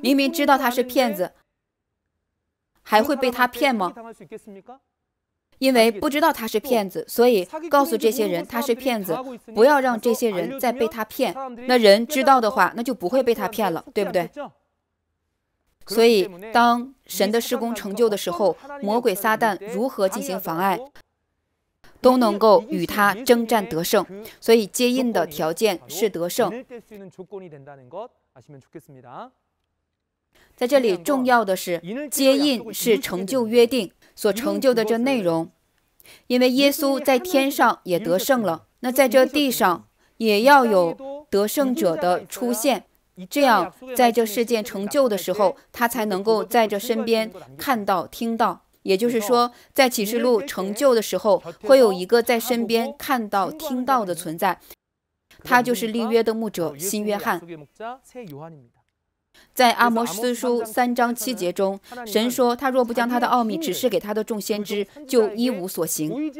明明知道他是骗子，还会被他骗吗？因为不知道他是骗子，所以告诉这些人他是骗子，不要让这些人再被他骗。那人知道的话，那就不会被他骗了，对不对？所以，当神的施工成就的时候，魔鬼撒旦如何进行妨碍，都能够与他征战得胜。所以，接印的条件是得胜。在这里，重要的是接印是成就约定。所成就的这内容，因为耶稣在天上也得胜了，那在这地上也要有得胜者的出现，这样在这事件成就的时候，他才能够在这身边看到、听到。也就是说，在启示录成就的时候，会有一个在身边看到、听到的存在，他就是立约的牧者新约翰。在《阿摩斯书》三章七节中，神说：“他若不将他的奥秘指示给他的众先知，就一无所行。”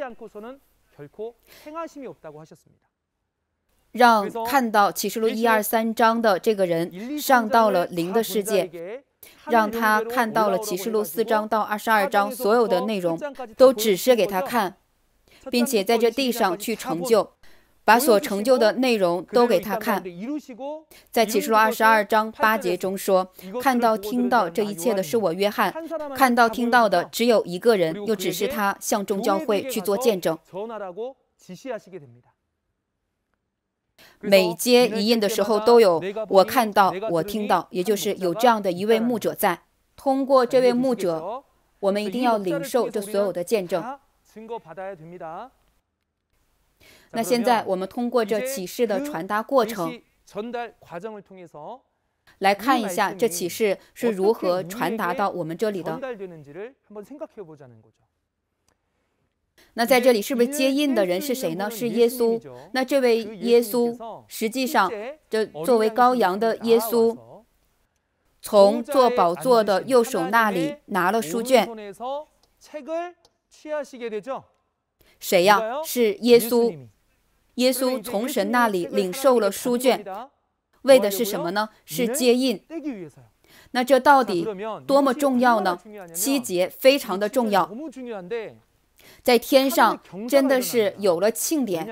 让看到《启示录》一二三章的这个人上到了灵的世界，让他看到了《启示录》四章到二十二章所有的内容，都指示给他看，并且在这地上去成就。把所成就的内容都给他看，在启示录二十二章八节中说：“看到、听到这一切的是我约翰，看到、听到的只有一个人，又只是他向众教会去做见证。每接一印的时候都有我看到、我听到，也就是有这样的一位牧者在。通过这位牧者，我们一定要领受这所有的见证。”那现在我们通过这启示的传达过程，来看一下这启示是如何传达到我们这里的。那在这里是不是接印的人是谁呢？是耶稣。那这位耶稣，实际上这作为羔羊的耶稣，从坐宝座的右手那里拿了书卷，谁呀？是耶稣。耶稣从神那里领受了书卷，为的是什么呢？是接印。那这到底多么重要呢？七节非常的重要，在天上真的是有了庆典，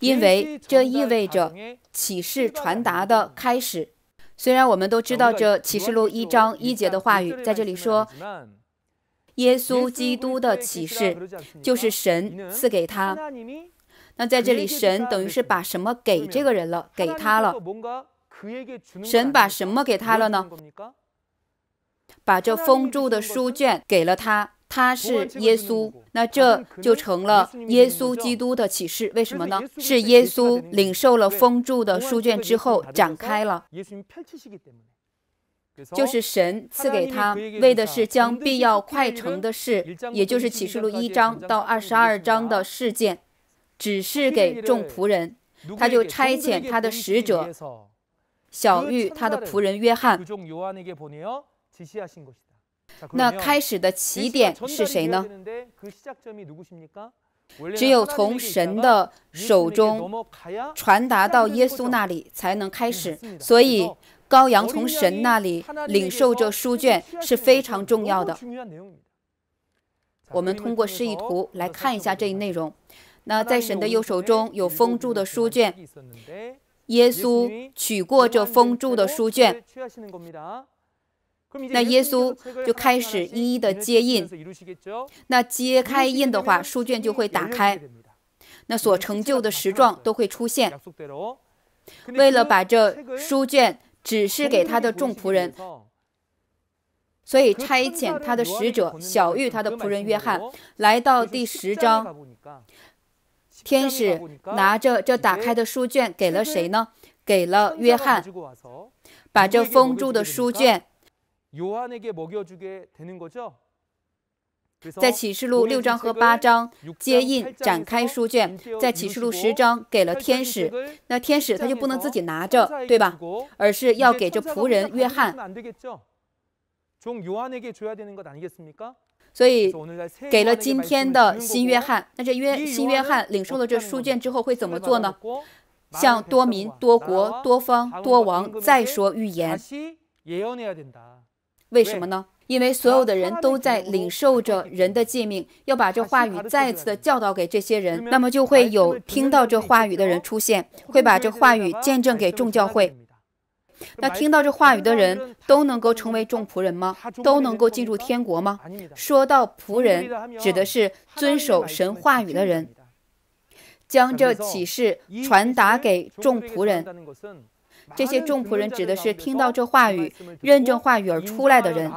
因为这意味着启示传达的开始。虽然我们都知道这启示录一章一节的话语，在这里说，耶稣基督的启示就是神赐给他。那在这里，神等于是把什么给这个人了？给他了。神把什么给他了呢？把这封住的书卷给了他。他是耶稣，那这就成了耶稣基督的启示。为什么呢？是耶稣领受了封住的书卷之后展开了。就是神赐给他，为的是将必要快成的事，也就是启示录一章到二十二章的事件。只是给众仆人，他就差遣他的使者小玉，他的仆人约翰。那开始的起点是谁呢？只有从神的手中传达到耶稣那里才能开始。所以，羔羊从神那里领受这书卷是非常重要的。我们通过示意图来看一下这一内容。那在神的右手中有封住的书卷，耶稣取过这封住的书卷，那耶稣就开始一一的接印，那揭开印的话，书卷就会打开，那所成就的实状都会出现。为了把这书卷指示给他的众仆人，所以差遣他的使者小玉，他的仆人约翰来到第十章。天使拿着这打开的书卷给了谁呢？给了约翰，把这封住的书卷，在启示录六章和八章接印展开书卷，在启示录十章给了天使，那天使他就不能自己拿着，对吧？而是要给这仆人约翰。所以，给了今天的新约翰。那这约新约翰领受了这书卷之后会怎么做呢？向多民、多国、多方、多王再说预言。为什么呢？因为所有的人都在领受着人的诫命，要把这话语再次的教导给这些人。那么就会有听到这话语的人出现，会把这话语见证给众教会。那听到这话语的人都能够成为众仆人吗？都能够进入天国吗？说到仆人，指的是遵守神话语的人，将这启示传达给众仆人。这些众仆人指的是听到这话语、认证话语而出来的人。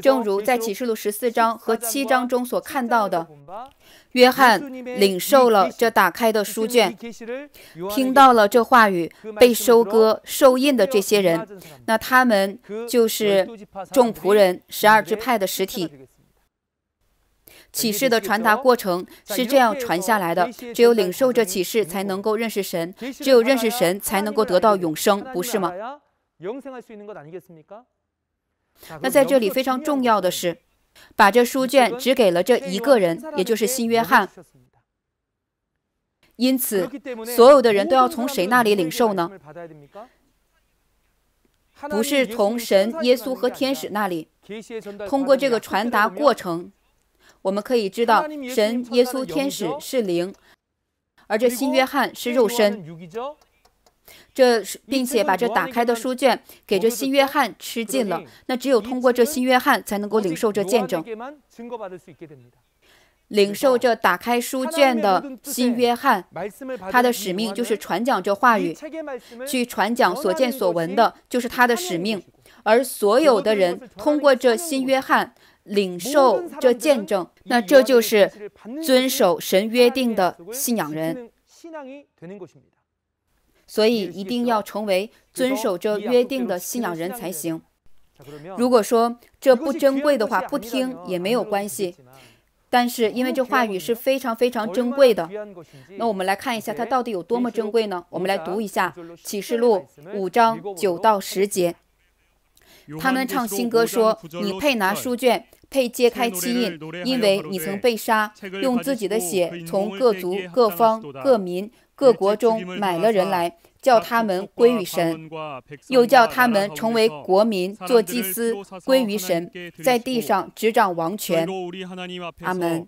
正如在启示录十四章和七章中所看到的，约翰领受了这打开的书卷，听到了这话语。被收割、受印的这些人，那他们就是众仆人、十二支派的实体。启示的传达过程是这样传下来的：只有领受这启示，才能够认识神；只有认识神，才能够得到永生，不是吗？那在这里非常重要的是，把这书卷只给了这一个人，也就是新约翰。因此，所有的人都要从谁那里领受呢？不是从神、耶稣和天使那里。通过这个传达过程，我们可以知道，神、耶稣、天使是灵，而这新约翰是肉身。这，并且把这打开的书卷给这新约翰吃尽了。那只有通过这新约翰才能够领受这见证。领受这打开书卷的新约翰，他的使命就是传讲这话语，去传讲所见所闻的就是他的使命。而所有的人通过这新约翰领受这见证，那这就是遵守神约定的信仰人。所以一定要成为遵守这约定的信仰人才行。如果说这不珍贵的话，不听也没有关系。但是因为这话语是非常非常珍贵的，那我们来看一下它到底有多么珍贵呢？我们来读一下启示录五章九到十节。他们唱新歌说：“你配拿书卷，配揭开七印，因为你曾被杀，用自己的血从各族、各方、各民。”各国中买了人来，叫他们归于神，又叫他们成为国民，做祭司，归于神，在地上执掌王权。阿门。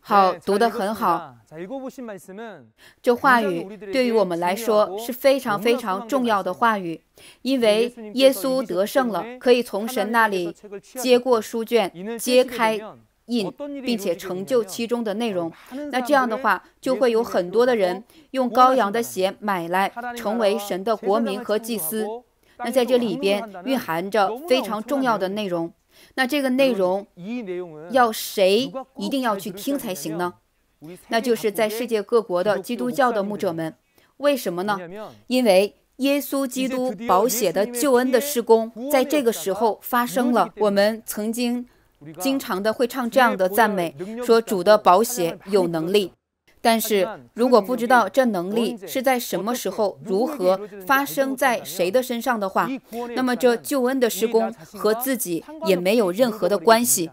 好，读得很好。这话语对于我们来说是非常非常重要的话语，因为耶稣得胜了，可以从神那里接过书卷，揭开印，并且成就其中的内容。那这样的话，就会有很多的人用羔羊的血买来，成为神的国民和祭司。那在这里边蕴含着非常重要的内容。那这个内容要谁一定要去听才行呢？那就是在世界各国的基督教的牧者们。为什么呢？因为耶稣基督宝血的救恩的施工在这个时候发生了。我们曾经经常的会唱这样的赞美，说主的宝血有能力。但是如果不知道这能力是在什么时候、如何发生在谁的身上的话，那么这救恩的施工和自己也没有任何的关系。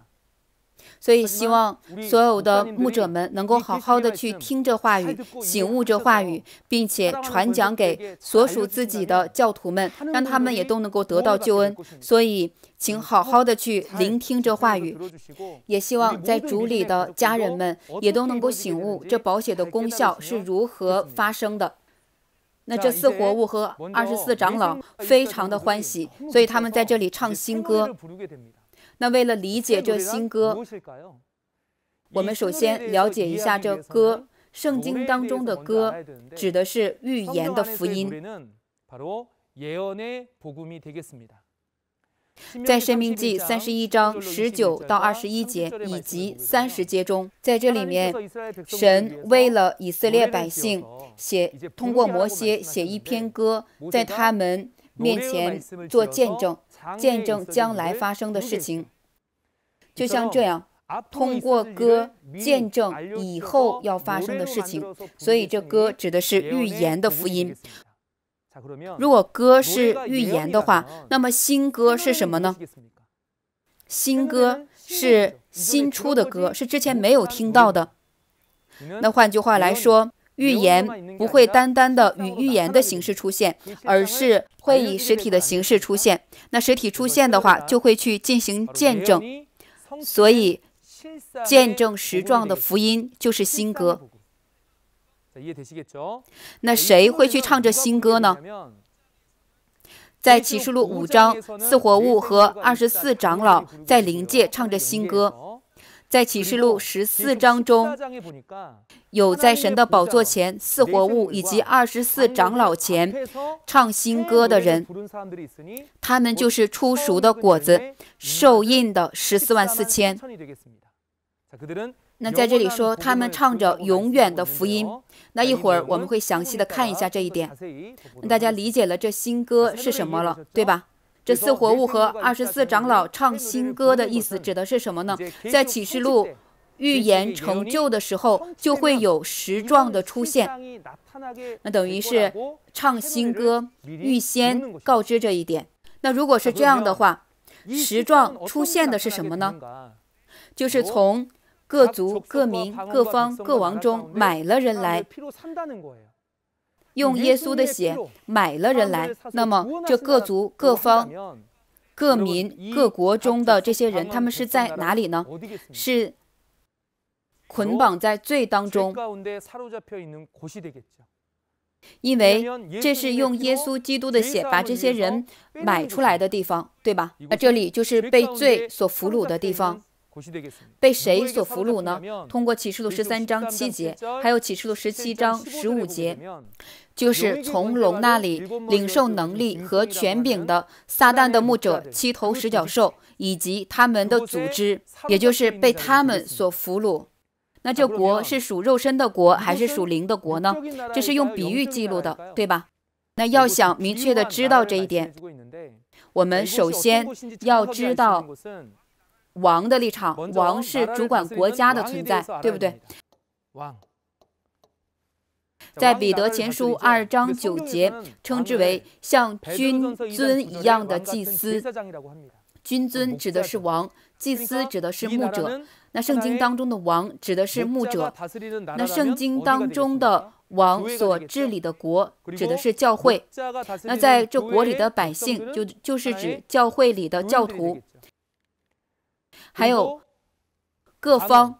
所以希望所有的牧者们能够好好的去听这话语，醒悟这话语，并且传讲给所属自己的教徒们，让他们也都能够得到救恩。所以，请好好的去聆听这话语，也希望在主里的家人们也都能够醒悟这保险的功效是如何发生的。那这四活物和二十四长老非常的欢喜，所以他们在这里唱新歌。那为了理解这新歌，我们首先了解一下这歌。圣经当中的“歌”指的是预言的福音，在《申命记》三十一章十九到二十一节以及三十节中，在这里面，神为了以色列百姓写，通过摩西写一篇歌，在他们面前做见证。见证将来发生的事情，就像这样，通过歌见证以后要发生的事情。所以这歌指的是预言的福音。如果歌是预言的话，那么新歌是什么呢？新歌是新出的歌，是之前没有听到的。那换句话来说，预言不会单单的以预言的形式出现，而是会以实体的形式出现。那实体出现的话，就会去进行见证。所以，见证实状的福音就是新歌。那谁会去唱这新歌呢？在启示录五章四活物和二十四长老在灵界唱着新歌。在启示录十四章中，有在神的宝座前四活物以及二十四长老前唱新歌的人，他们就是出熟的果子、受印的十四万四千。那在这里说，他们唱着永远的福音。那一会儿我们会详细的看一下这一点，大家理解了这新歌是什么了，对吧？这四活物和二十四长老唱新歌的意思指的是什么呢？在启示录预言成就的时候，就会有十状的出现。那等于是唱新歌，预先告知这一点。那如果是这样的话，十状出现的是什么呢？就是从各族、各民、各方、各王中买了人来。用耶稣的血买了人来，那么这各族、各方、各民、各国中的这些人，他们是在哪里呢？是捆绑在罪当中。因为这是用耶稣基督的血把这些人买出来的地方，对吧？那这里就是被罪所俘虏的地方。被谁所俘虏呢？通过启示录十三章七节，还有启示录十七章十五节。就是从龙那里领受能力和权柄的撒旦的牧者七头十角兽以及他们的组织，也就是被他们所俘虏。那这国是属肉身的国还是属灵的国呢？这是用比喻记录的，对吧？那要想明确的知道这一点，我们首先要知道王的立场。王是主管国家的存在，对不对？在彼得前书二章九节，称之为像君尊一样的祭司。君尊指的是王，祭司指的是牧者。那圣经当中的王指的是牧者，那圣经当中的王所治理的国指的是教会。那在这国里的百姓，就就是指教会里的教徒，还有各方。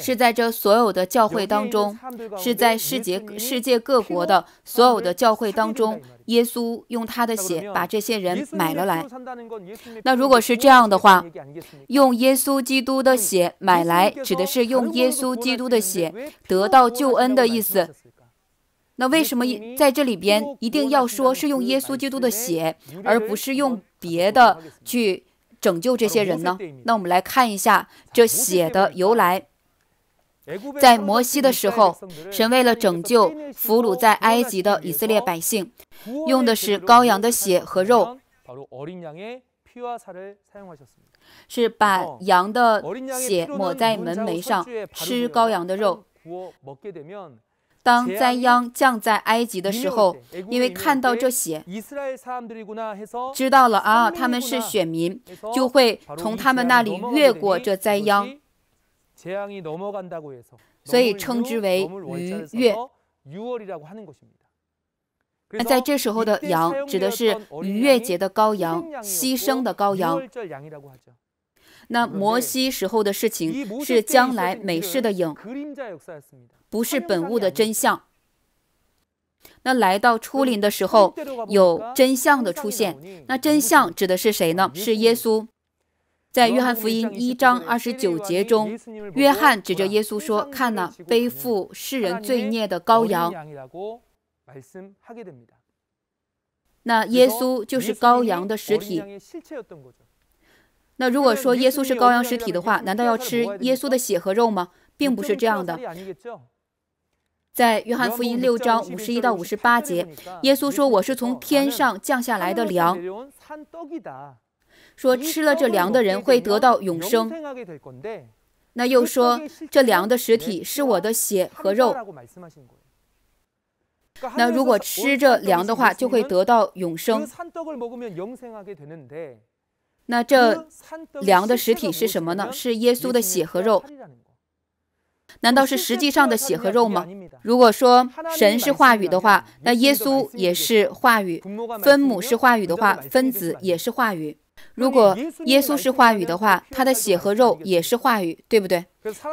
是在这所有的教会当中，是在世界世界各国的所有的教会当中，耶稣用他的血把这些人买了来。那如果是这样的话，用耶稣基督的血买来，指的是用耶稣基督的血得到救恩的意思。那为什么在这里边一定要说是用耶稣基督的血，而不是用别的去？拯救这些人呢？那我们来看一下这血的由来。在摩西的时候，神为了拯救俘虏在埃及的以色列百姓，用的是羔羊的血和肉，是把羊的血抹在门楣上，吃羔羊的肉。当灾殃降在埃及的时候，因为看到这些，知道了啊，他们是选民，就会从他们那里越过这灾殃，所以称之为逾越。那在这时候的羊，指的是逾越节的羔羊，牺牲的羔羊。那摩西时候的事情，是将来美事的影。不是本物的真相。那来到初临的时候，有真相的出现。那真相指的是谁呢？是耶稣。在约翰福音一章二十九节中，约翰指着耶稣说：“看呐，背负世人罪孽的羔羊。”那耶稣就是羔羊的实体。那如果说耶稣是羔羊实体的话，难道要吃耶稣的血和肉吗？并不是这样的。在约翰福音六章五十一到五十八节，耶稣说：“我是从天上降下来的粮，说吃了这粮的人会得到永生。那又说这粮的实体是我的血和肉。那如果吃这粮的话，就会得到永生。那这粮的实体是什么呢？是耶稣的血和肉。”难道是实际上的血和肉吗？如果说神是话语的话，那耶稣也是话语；分母是话语的话，分子也是话语。如果耶稣是话语的话，他的血和肉也是话语，对不对？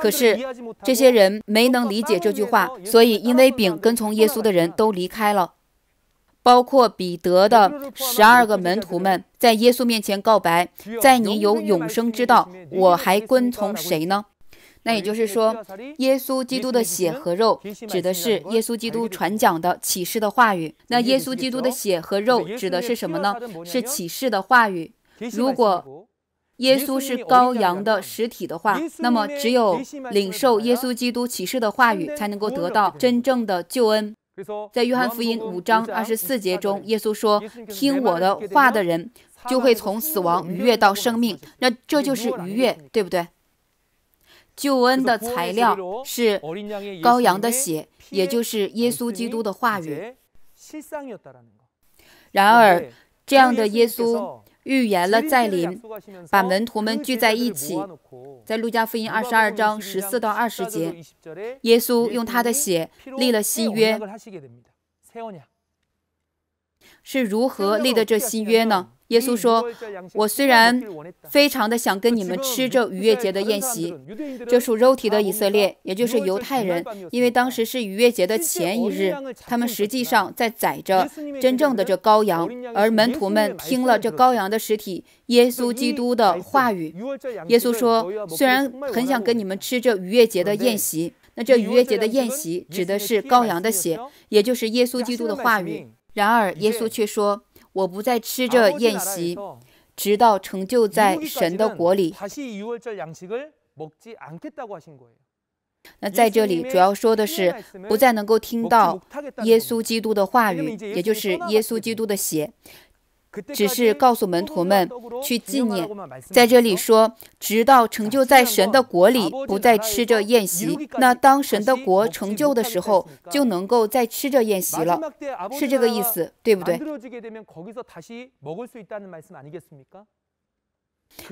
可是这些人没能理解这句话，所以因为丙跟从耶稣的人都离开了，包括彼得的十二个门徒们，在耶稣面前告白：“在你有永生之道，我还跟从谁呢？”那也就是说，耶稣基督的血和肉指的是耶稣基督传讲的启示的话语。那耶稣基督的血和肉指的是什么呢？是启示的话语。如果耶稣是羔羊的实体的话，那么只有领受耶稣基督启示的话语，才能够得到真正的救恩。在约翰福音五章二十四节中，耶稣说：“听我的话的人，就会从死亡逾越到生命。”那这就是逾越，对不对？救恩的材料是羔羊的血，也就是耶稣基督的话语。然而，这样的耶稣预言了再临，把门徒们聚在一起，在路加福音二十二章十四到二十节，耶稣用他的血立了新约。是如何立的这新约呢？耶稣说：“我虽然非常的想跟你们吃这逾越节的宴席，这属肉体的以色列，也就是犹太人，因为当时是逾越节的前一日，他们实际上在宰着真正的这羔羊。而门徒们听了这羔羊的尸体，耶稣基督的话语。耶稣说：虽然很想跟你们吃这逾越节的宴席，那这逾越节的宴席指的是羔羊的血，也就是耶稣基督的话语。然而，耶稣却说。”我不再吃这宴席，直到成就在神的国里。那在这里主要说的是，不再能够听到耶稣基督的话语，也就是耶稣基督的血。只是告诉门徒们去纪念，在这里说，直到成就在神的国里，不再吃这宴席。那当神的国成就的时候，就能够再吃这宴席了，是这个意思，对不对？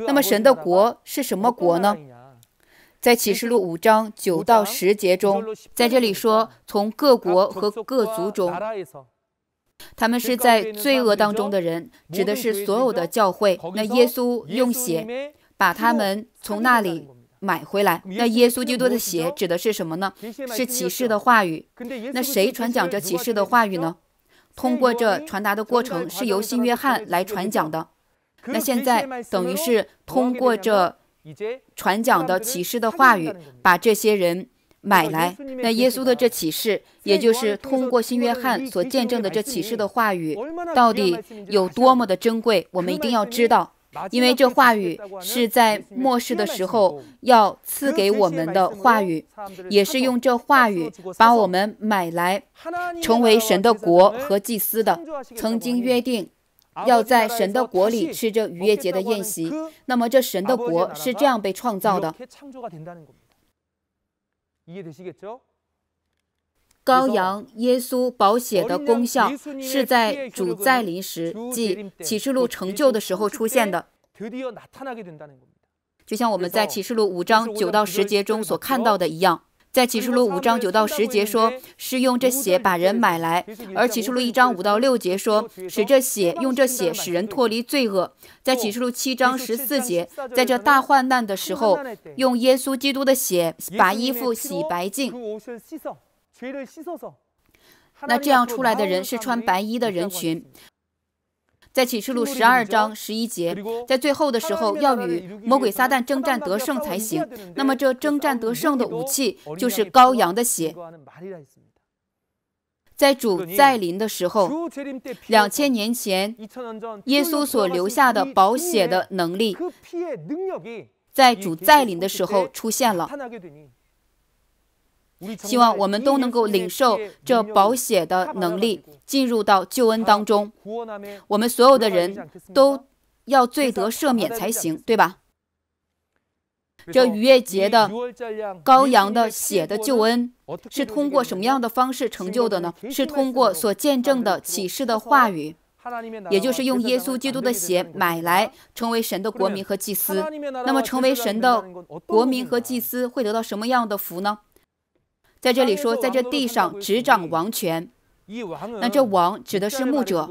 那么神的国是什么国呢？在启示录五章九到十节中，在这里说，从各国和各族中。他们是在罪恶当中的人，指的是所有的教会。那耶稣用血把他们从那里买回来。那耶稣基督的血指的是什么呢？是启示的话语。那谁传讲这启示的话语呢？通过这传达的过程，是由新约翰来传讲的。那现在等于是通过这传讲的启示的话语，把这些人。买来，那耶稣的这启示，也就是通过新约翰所见证的这启示的话语，到底有多么的珍贵，我们一定要知道，因为这话语是在末世的时候要赐给我们的话语，也是用这话语把我们买来，成为神的国和祭司的。曾经约定，要在神的国里吃这逾越节的宴席，那么这神的国是这样被创造的。羔羊耶稣宝血的功效是在主再临时，即启示录成就的时候出现的。就像我们在启示录五章九到十节中所看到的一样。在启示录五章九到十节说，是用这血把人买来；而启示录一章五到六节说，使这血用这血使人脱离罪恶。在启示录七章十四节，在这大患难的时候，用耶稣基督的血把衣服洗白净。那这样出来的人是穿白衣的人群。在启示录十二章十一节，在最后的时候要与魔鬼撒旦征战得胜才行。那么，这征战得胜的武器就是羔羊的血。在主再临的时候，两千年前耶稣所留下的宝血的能力，在主再临的时候出现了。希望我们都能够领受这保血的能力，进入到救恩当中。我们所有的人都要罪得赦免才行，对吧？这逾越节的羔羊的血的救恩是通过什么样的方式成就的呢？是通过所见证的启示的话语，也就是用耶稣基督的血买来，成为神的国民和祭司。那么，成为神的国民和祭司会得到什么样的福呢？在这里说，在这地上执掌王权，那这王指的是牧者。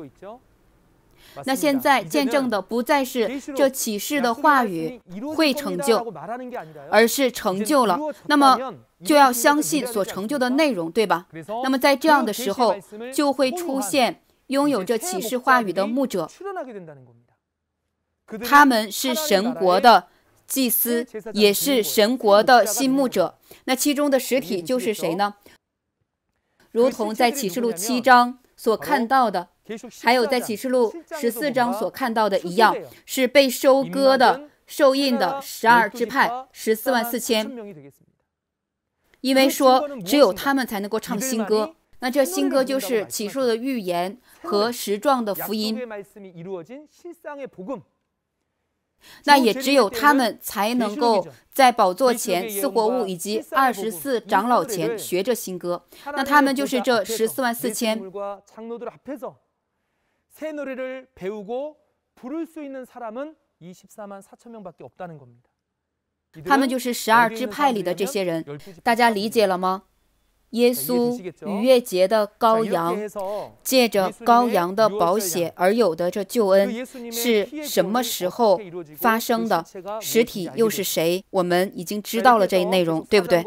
那现在见证的不再是这启示的话语会成就，而是成就了。那么就要相信所成就的内容，对吧？那么在这样的时候，就会出现拥有这启示话语的牧者，他们是神国的。祭司也是神国的信牧者，那其中的实体就是谁呢？如同在启示录七章所看到的，还有在启示录十四章所看到的一样，是被收割的、受印的十二支派，十四万四千。因为说只有他们才能够唱新歌，那这新歌就是启示的预言和时状的福音。那也只有他们才能够在宝座前、四活物以及二十四长老前学着新歌。那他们就是这十四万四千他们就是十二支派里的这些人，大家理解了吗？耶稣逾越节的羔羊，借着羔羊的宝血而有的这救恩是什么时候发生的？实体又是谁？我们已经知道了这一内容，对不对？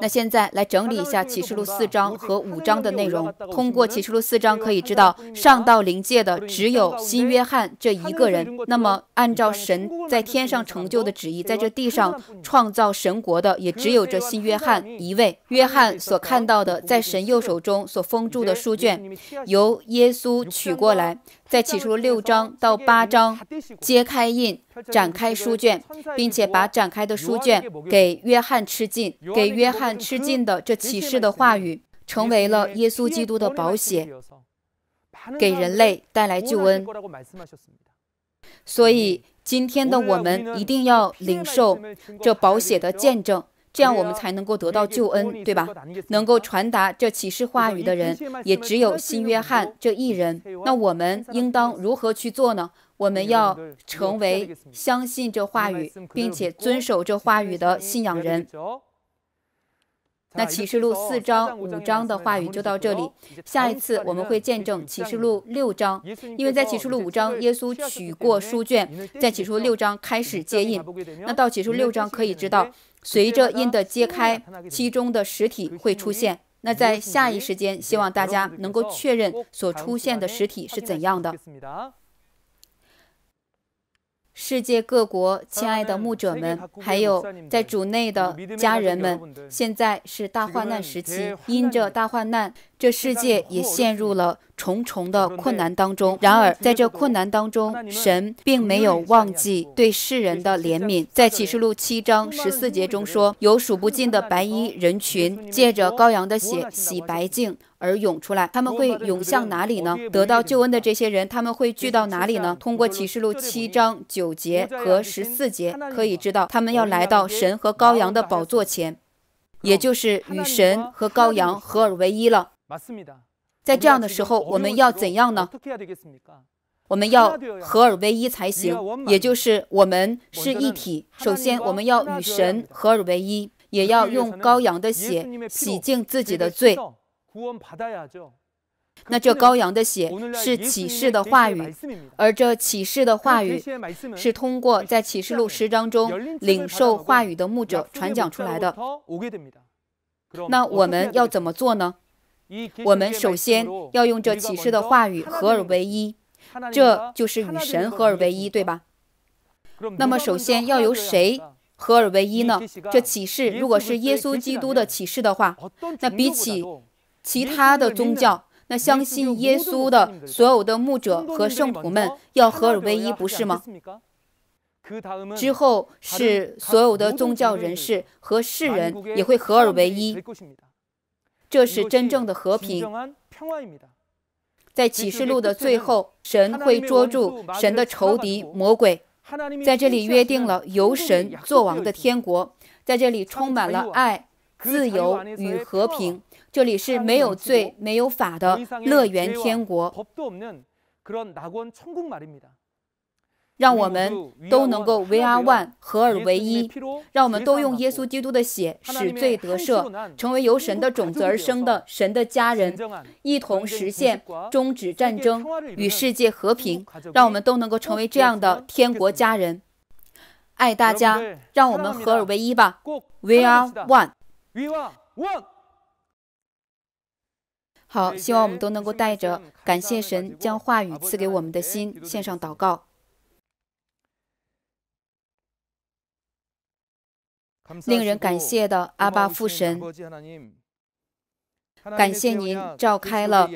那现在来整理一下启示录四章和五章的内容。通过启示录四章可以知道，上到灵界的只有新约翰这一个人。那么，按照神在天上成就的旨意，在这地上创造神国的也只有这新约。汉一位约翰所看到的，在神右手中所封住的书卷，由耶稣取过来，再取出六章到八章，揭开印，展开书卷，并且把展开的书卷给约翰吃尽。给约翰吃尽的这启示的话语，成为了耶稣基督的宝血，给人类带来救恩。所以，今天的我们一定要领受这宝血的见证。这样我们才能够得到救恩，对吧？能够传达这启示话语的人，也只有新约翰这一人。那我们应当如何去做呢？我们要成为相信这话语，并且遵守这话语的信仰人。那启示录四章、五章的话语就到这里，下一次我们会见证启示录六章，因为在启示录五章，耶稣取过书卷，在启示录六章开始接印。那到启示录六章可以知道，随着印的揭开，其中的实体会出现。那在下一时间，希望大家能够确认所出现的实体是怎样的。世界各国，亲爱的牧者们，还有在主内的家人们，现在是大患难时期。因着大患难。这世界也陷入了重重的困难当中。然而，在这困难当中，神并没有忘记对世人的怜悯。在启示录七章十四节中说：“有数不尽的白衣人群，借着羔羊的血洗白净而涌出来。他们会涌向哪里呢？得到救恩的这些人，他们会聚到哪里呢？通过启示录七章九节和十四节，可以知道，他们要来到神和羔羊的宝座前，也就是与神和羔羊合而为一了。”在这样的时候，我们要怎样呢？我们要合二为一才行，也就是我们是一体。首先，我们要与神合二为一，也要用羔羊的血洗净自己的罪。那这羔羊的血是启示的话语，而这启示的话语是通过在启示录十章中领受话语的牧者传讲出来的。那我们要怎么做呢？我们首先要用这启示的话语合而为一，这就是与神合而为一，对吧？那么首先要由谁合而为一呢？这启示如果是耶稣基督的启示的话，那比起其他的宗教，那相信耶稣的所有的牧者和圣徒们要合而为一，不是吗？之后是所有的宗教人士和世人也会合而为一。这是真正的和平。在启示录的最后，神会捉住神的仇敌魔鬼。在这里约定了由神作王的天国，在这里充满了爱、自由与和平。这里是没有罪、没有法的乐园天国。让我们都能够 We Are One 合而为一，让我们都用耶稣基督的血使罪得赦，成为由神的种子而生的神的家人，一同实现终止战争与世界和平。让我们都能够成为这样的天国家人。爱大家，让我们合而为一吧。We Are One。好，希望我们都能够带着感谢神将话语赐给我们的心，献上祷告。令人感谢的阿巴父神，感谢您召开了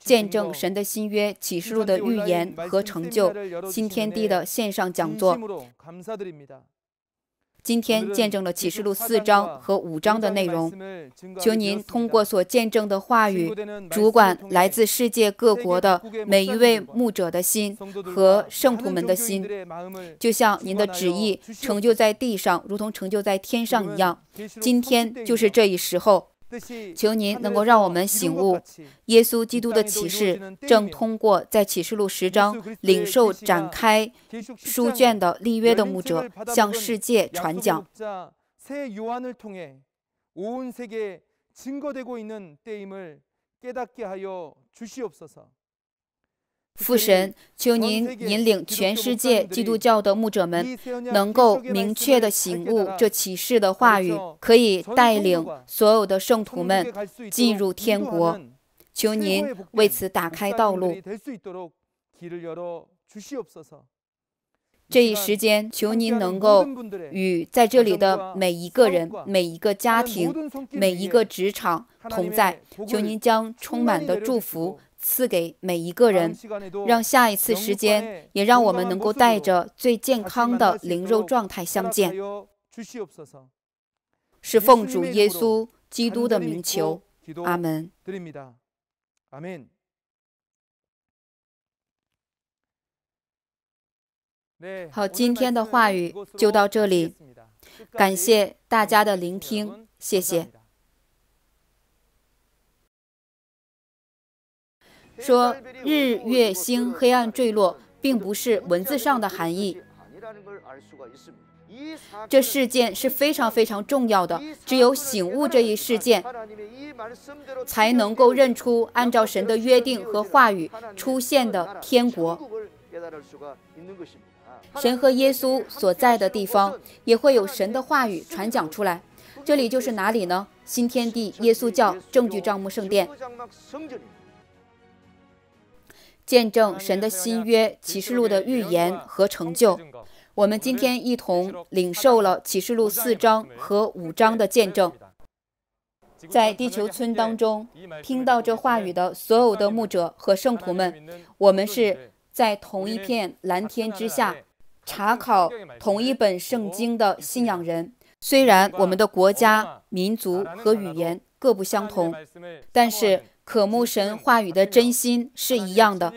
见证神的新约启示录的预言和成就新天地的线上讲座。今天见证了启示录四章和五章的内容，求您通过所见证的话语，主管来自世界各国的每一位牧者的心和圣徒们的心，就像您的旨意成就在地上，如同成就在天上一样。今天就是这一时候。求您能够让我们醒悟，耶稣基督的启示正通过在启示录十章领受展开书卷的立约的牧者，向世界传讲。父神，求您引领全世界基督教的牧者们，能够明确的醒悟这启示的话语，可以带领所有的圣徒们进入天国。求您为此打开道路。这一时间，求您能够与在这里的每一个人、每一个家庭、每一个职场同在。求您将充满的祝福。赐给每一个人，让下一次时间也让我们能够带着最健康的灵肉状态相见。是奉主耶稣基督的名求，阿门。好，今天的话语就到这里，感谢大家的聆听，谢谢。说日月星黑暗坠落，并不是文字上的含义。这事件是非常非常重要的，只有醒悟这一事件，才能够认出按照神的约定和话语出现的天国，神和耶稣所在的地方，也会有神的话语传讲出来。这里就是哪里呢？新天地，耶稣教证据账目圣殿。见证神的新约启示录的预言和成就，我们今天一同领受了启示录四章和五章的见证。在地球村当中听到这话语的所有的牧者和圣徒们，我们是在同一片蓝天之下查考同一本圣经的信仰人。虽然我们的国家、民族和语言各不相同，但是。可慕神话语的真心是一样的，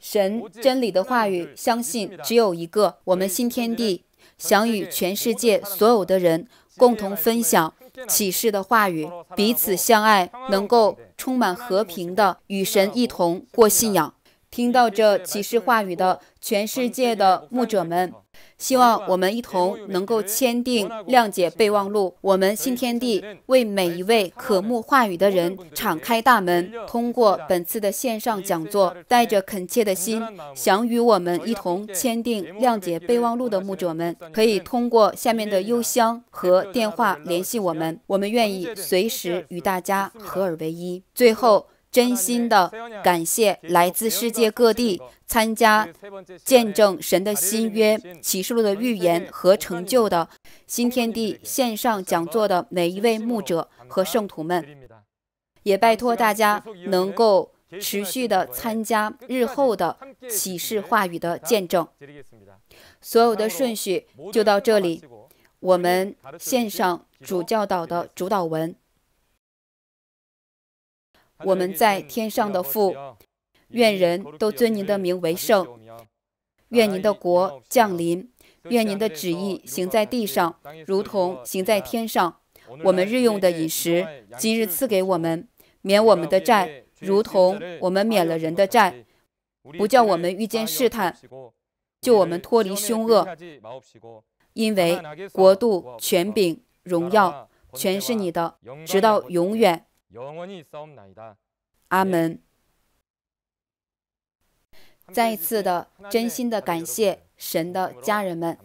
神真理的话语，相信只有一个。我们新天地想与全世界所有的人共同分享启示的话语，彼此相爱，能够充满和平的与神一同过信仰。听到这启示话语的全世界的牧者们。希望我们一同能够签订谅解备忘录。我们新天地为每一位渴慕话语的人敞开大门。通过本次的线上讲座，带着恳切的心，想与我们一同签订谅解备忘录的牧者们，可以通过下面的邮箱和电话联系我们。我们愿意随时与大家合而为一。最后。真心的感谢来自世界各地参加见证神的新约启示录的预言和成就的新天地线上讲座的每一位牧者和圣徒们，也拜托大家能够持续的参加日后的启示话语的见证。所有的顺序就到这里，我们献上主教导的主导文。我们在天上的父，愿人都尊您的名为圣。愿您的国降临。愿您的旨意行在地上，如同行在天上。我们日用的饮食，今日赐给我们，免我们的债，如同我们免了人的债，不叫我们遇见试探，救我们脱离凶恶。因为国度、权柄、荣耀，全是你的，直到永远。阿门。再次的，真心的感谢神的家人们。